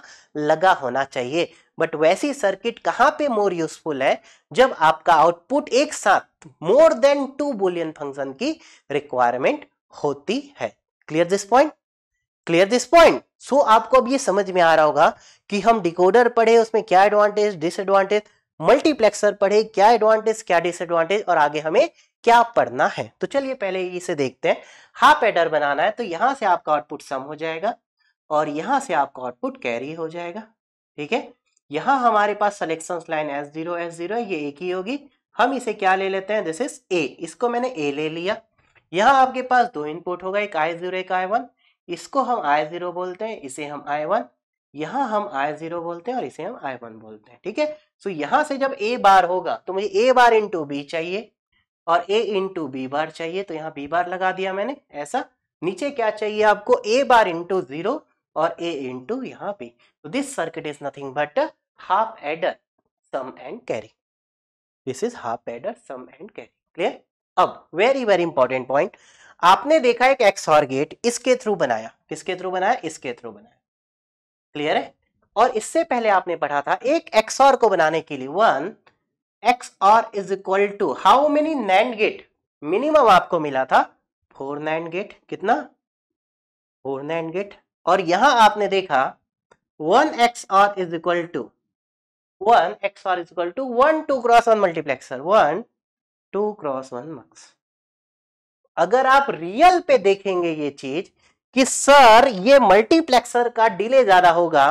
S1: लगा होना चाहिए बट वैसी सर्किट कहाँ पे मोर यूजफुल है जब आपका आउटपुट एक साथ more than two boolean function की रिक्वायरमेंट होती है clear this point clear this point so आपको अब ये समझ में आ रहा होगा कि हम डिकोडर पढ़े उसमें क्या एडवांटेज डिसएडवांटेज हाँ। मल्टीप्लेक्सर पढ़े क्या एडवांटेज क्या डिसएडवांटेज और आगे हमें क्या पढ़ना है तो चलिए पहले इसे देखते हैं हाफ एडर बनाना है तो यहां से आपका आउटपुट सम हो जाएगा और यहां से आपका आउटपुट कैरी हो जाएगा ठीक है यहाँ हमारे पास selection line S zero S zero ये एक ही होगी हम इसे क्या ले लेते हैं दिस इज ए इसको मैंने ए ले लिया यहाँ आपके पास दो इनपुट होगा एक आई जीरो एक आई वन इसको हम आई जीरो बोलते हैं इसे हम आई वन यहाँ हम आई जीरो बोलते हैं और इसे हम आई वन बोलते हैं ठीक है सो so, यहां से जब ए बार होगा तो मुझे ए बार इंटू बी चाहिए और ए इंटू बी बार चाहिए तो यहाँ बी बार लगा दिया मैंने ऐसा नीचे क्या चाहिए आपको ए बार इंटू जीरो और ए इंटू यहाँ बी तो this circuit is nothing but half adder sum and carry this is half adder sum and carry clear अब वेरी वेरी इंपॉर्टेंट पॉइंट आपने देखा एक एक्सॉर गेट इसके थ्रू बनाया किसके थ्रू बनाया इसके थ्रू बनाया क्लियर है और इससे पहले आपने पढ़ा था एक एक्स और को बनाने के लिए one X R is equal to how many NAND gate minimum आपको मिला था फोर नैंड गेट कितना फोर नैंड गेट और यहां आपने देखा one X R is equal to one X R is equal to one two cross one multiplexer one two cross one mux अगर आप रियल पे देखेंगे ये चीज कि सर ये मल्टीप्लेक्सर का डिले ज्यादा होगा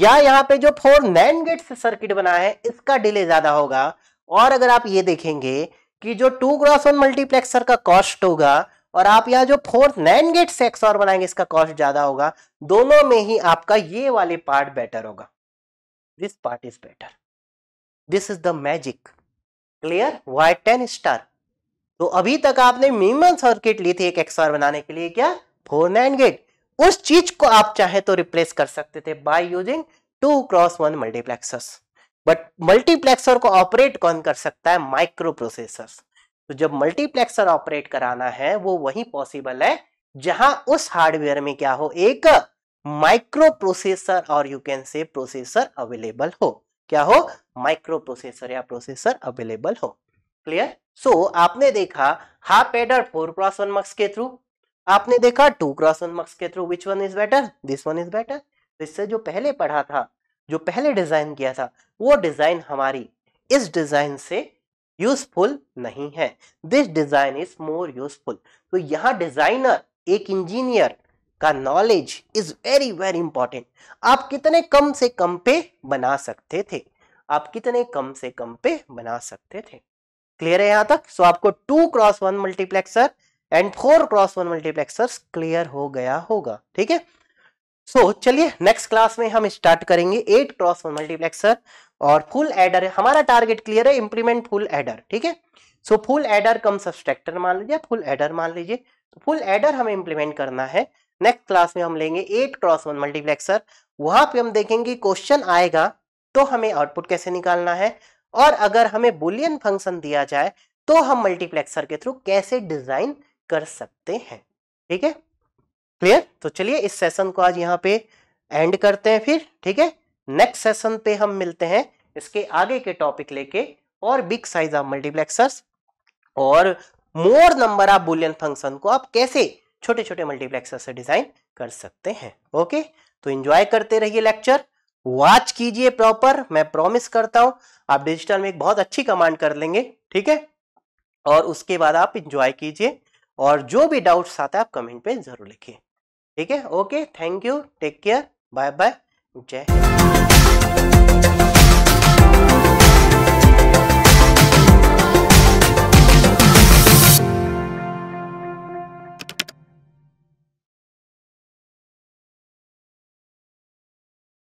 S1: या यहाँ पे जो फोर नैन गेट सर्किट बना है इसका डिले ज्यादा होगा और अगर आप ये देखेंगे कि जो टू क्रॉस वन मल्टीप्लेक्सर का कॉस्ट होगा और आप यहाँ जो फोर नैन गेट से एक्स बनाएंगे इसका कॉस्ट ज्यादा होगा दोनों में ही आपका ये वाले पार्ट बेटर होगा this part is better this is the magic clear Y ten star तो अभी तक आपने मिनिमम सर्किट ली थी एक एक्सर बनाने के लिए क्या फोर नाइन गेट उस चीज को आप चाहे तो रिप्लेस कर सकते थे by using two cross one multiplexers but multiplexer को ऑपरेट कौन कर सकता है माइक्रो प्रोसेसर तो जब मल्टीप्लेक्सर ऑपरेट कराना है वो वही पॉसिबल है जहां उस हार्डवेयर में क्या हो एक माइक्रो प्रोसेसर और you can say processor available हो क्या हो माइक्रो प्रोसेसर या प्रोसेसर अवेलेबल हो क्लियर सो so, आपने देखा half adder four cross one mux के थ्रू आपने देखा टू क्रॉस वन मार्क्स के through which one is better this one is better तो इससे जो पहले पढ़ा था जो पहले डिजाइन किया था वो डिजाइन हमारी इस डिजाइन से यूजफुल नहीं है this design is more useful तो यहाँ डिजाइनर एक इंजीनियर का knowledge is very very important आप कितने कम से कम पे बना सकते थे आप कितने कम से कम पे बना सकते थे क्लियर है यहां तक सो so, आपको two cross one multiplexer and four cross one multiplexers clear हो गया होगा ठीक है सो चलिए नेक्स्ट क्लास में हम स्टार्ट करेंगे एट क्रॉस वन मल्टीप्लेक्सर और फुल एडर हमारा टारगेट क्लियर है इंप्लीमेंट फुल एडर ठीक है so full adder cum subtractor मान लीजिए फुल एडर मान लीजिए तो फुल एडर हमें इंप्लीमेंट करना है नेक्स्ट क्लास में हम लेंगे एट क्रॉस वन मल्टीप्लेक्सर वहां पे हम देखेंगे क्वेश्चन आएगा तो हमें आउटपुट कैसे निकालना है और अगर हमें बुलियन फंक्शन दिया जाए तो हम मल्टीप्लेक्सर के थ्रू कैसे डिजाइन कर सकते हैं ठीक है क्लियर तो चलिए इस सेशन को आज यहाँ पे एंड करते हैं फिर ठीक है नेक्स्ट सेशन पे हम मिलते हैं इसके आगे के टॉपिक लेके और बिग साइज ऑफ मल्टीप्लेक्सर्स और more number of boolean function को आप कैसे छोटे छोटे मल्टीप्लेक्सर से डिजाइन कर सकते हैं ओके तो एंजॉय करते रहिए लेक्चर वॉच कीजिए प्रॉपर मैं प्रॉमिस करता हूं आप डिजिटल में एक बहुत अच्छी कमांड कर लेंगे ठीक है और उसके बाद आप इंजॉय कीजिए और जो भी डाउट्स आता है आप कमेंट पे जरूर लिखिए ठीक है okay thank you take care bye bye जय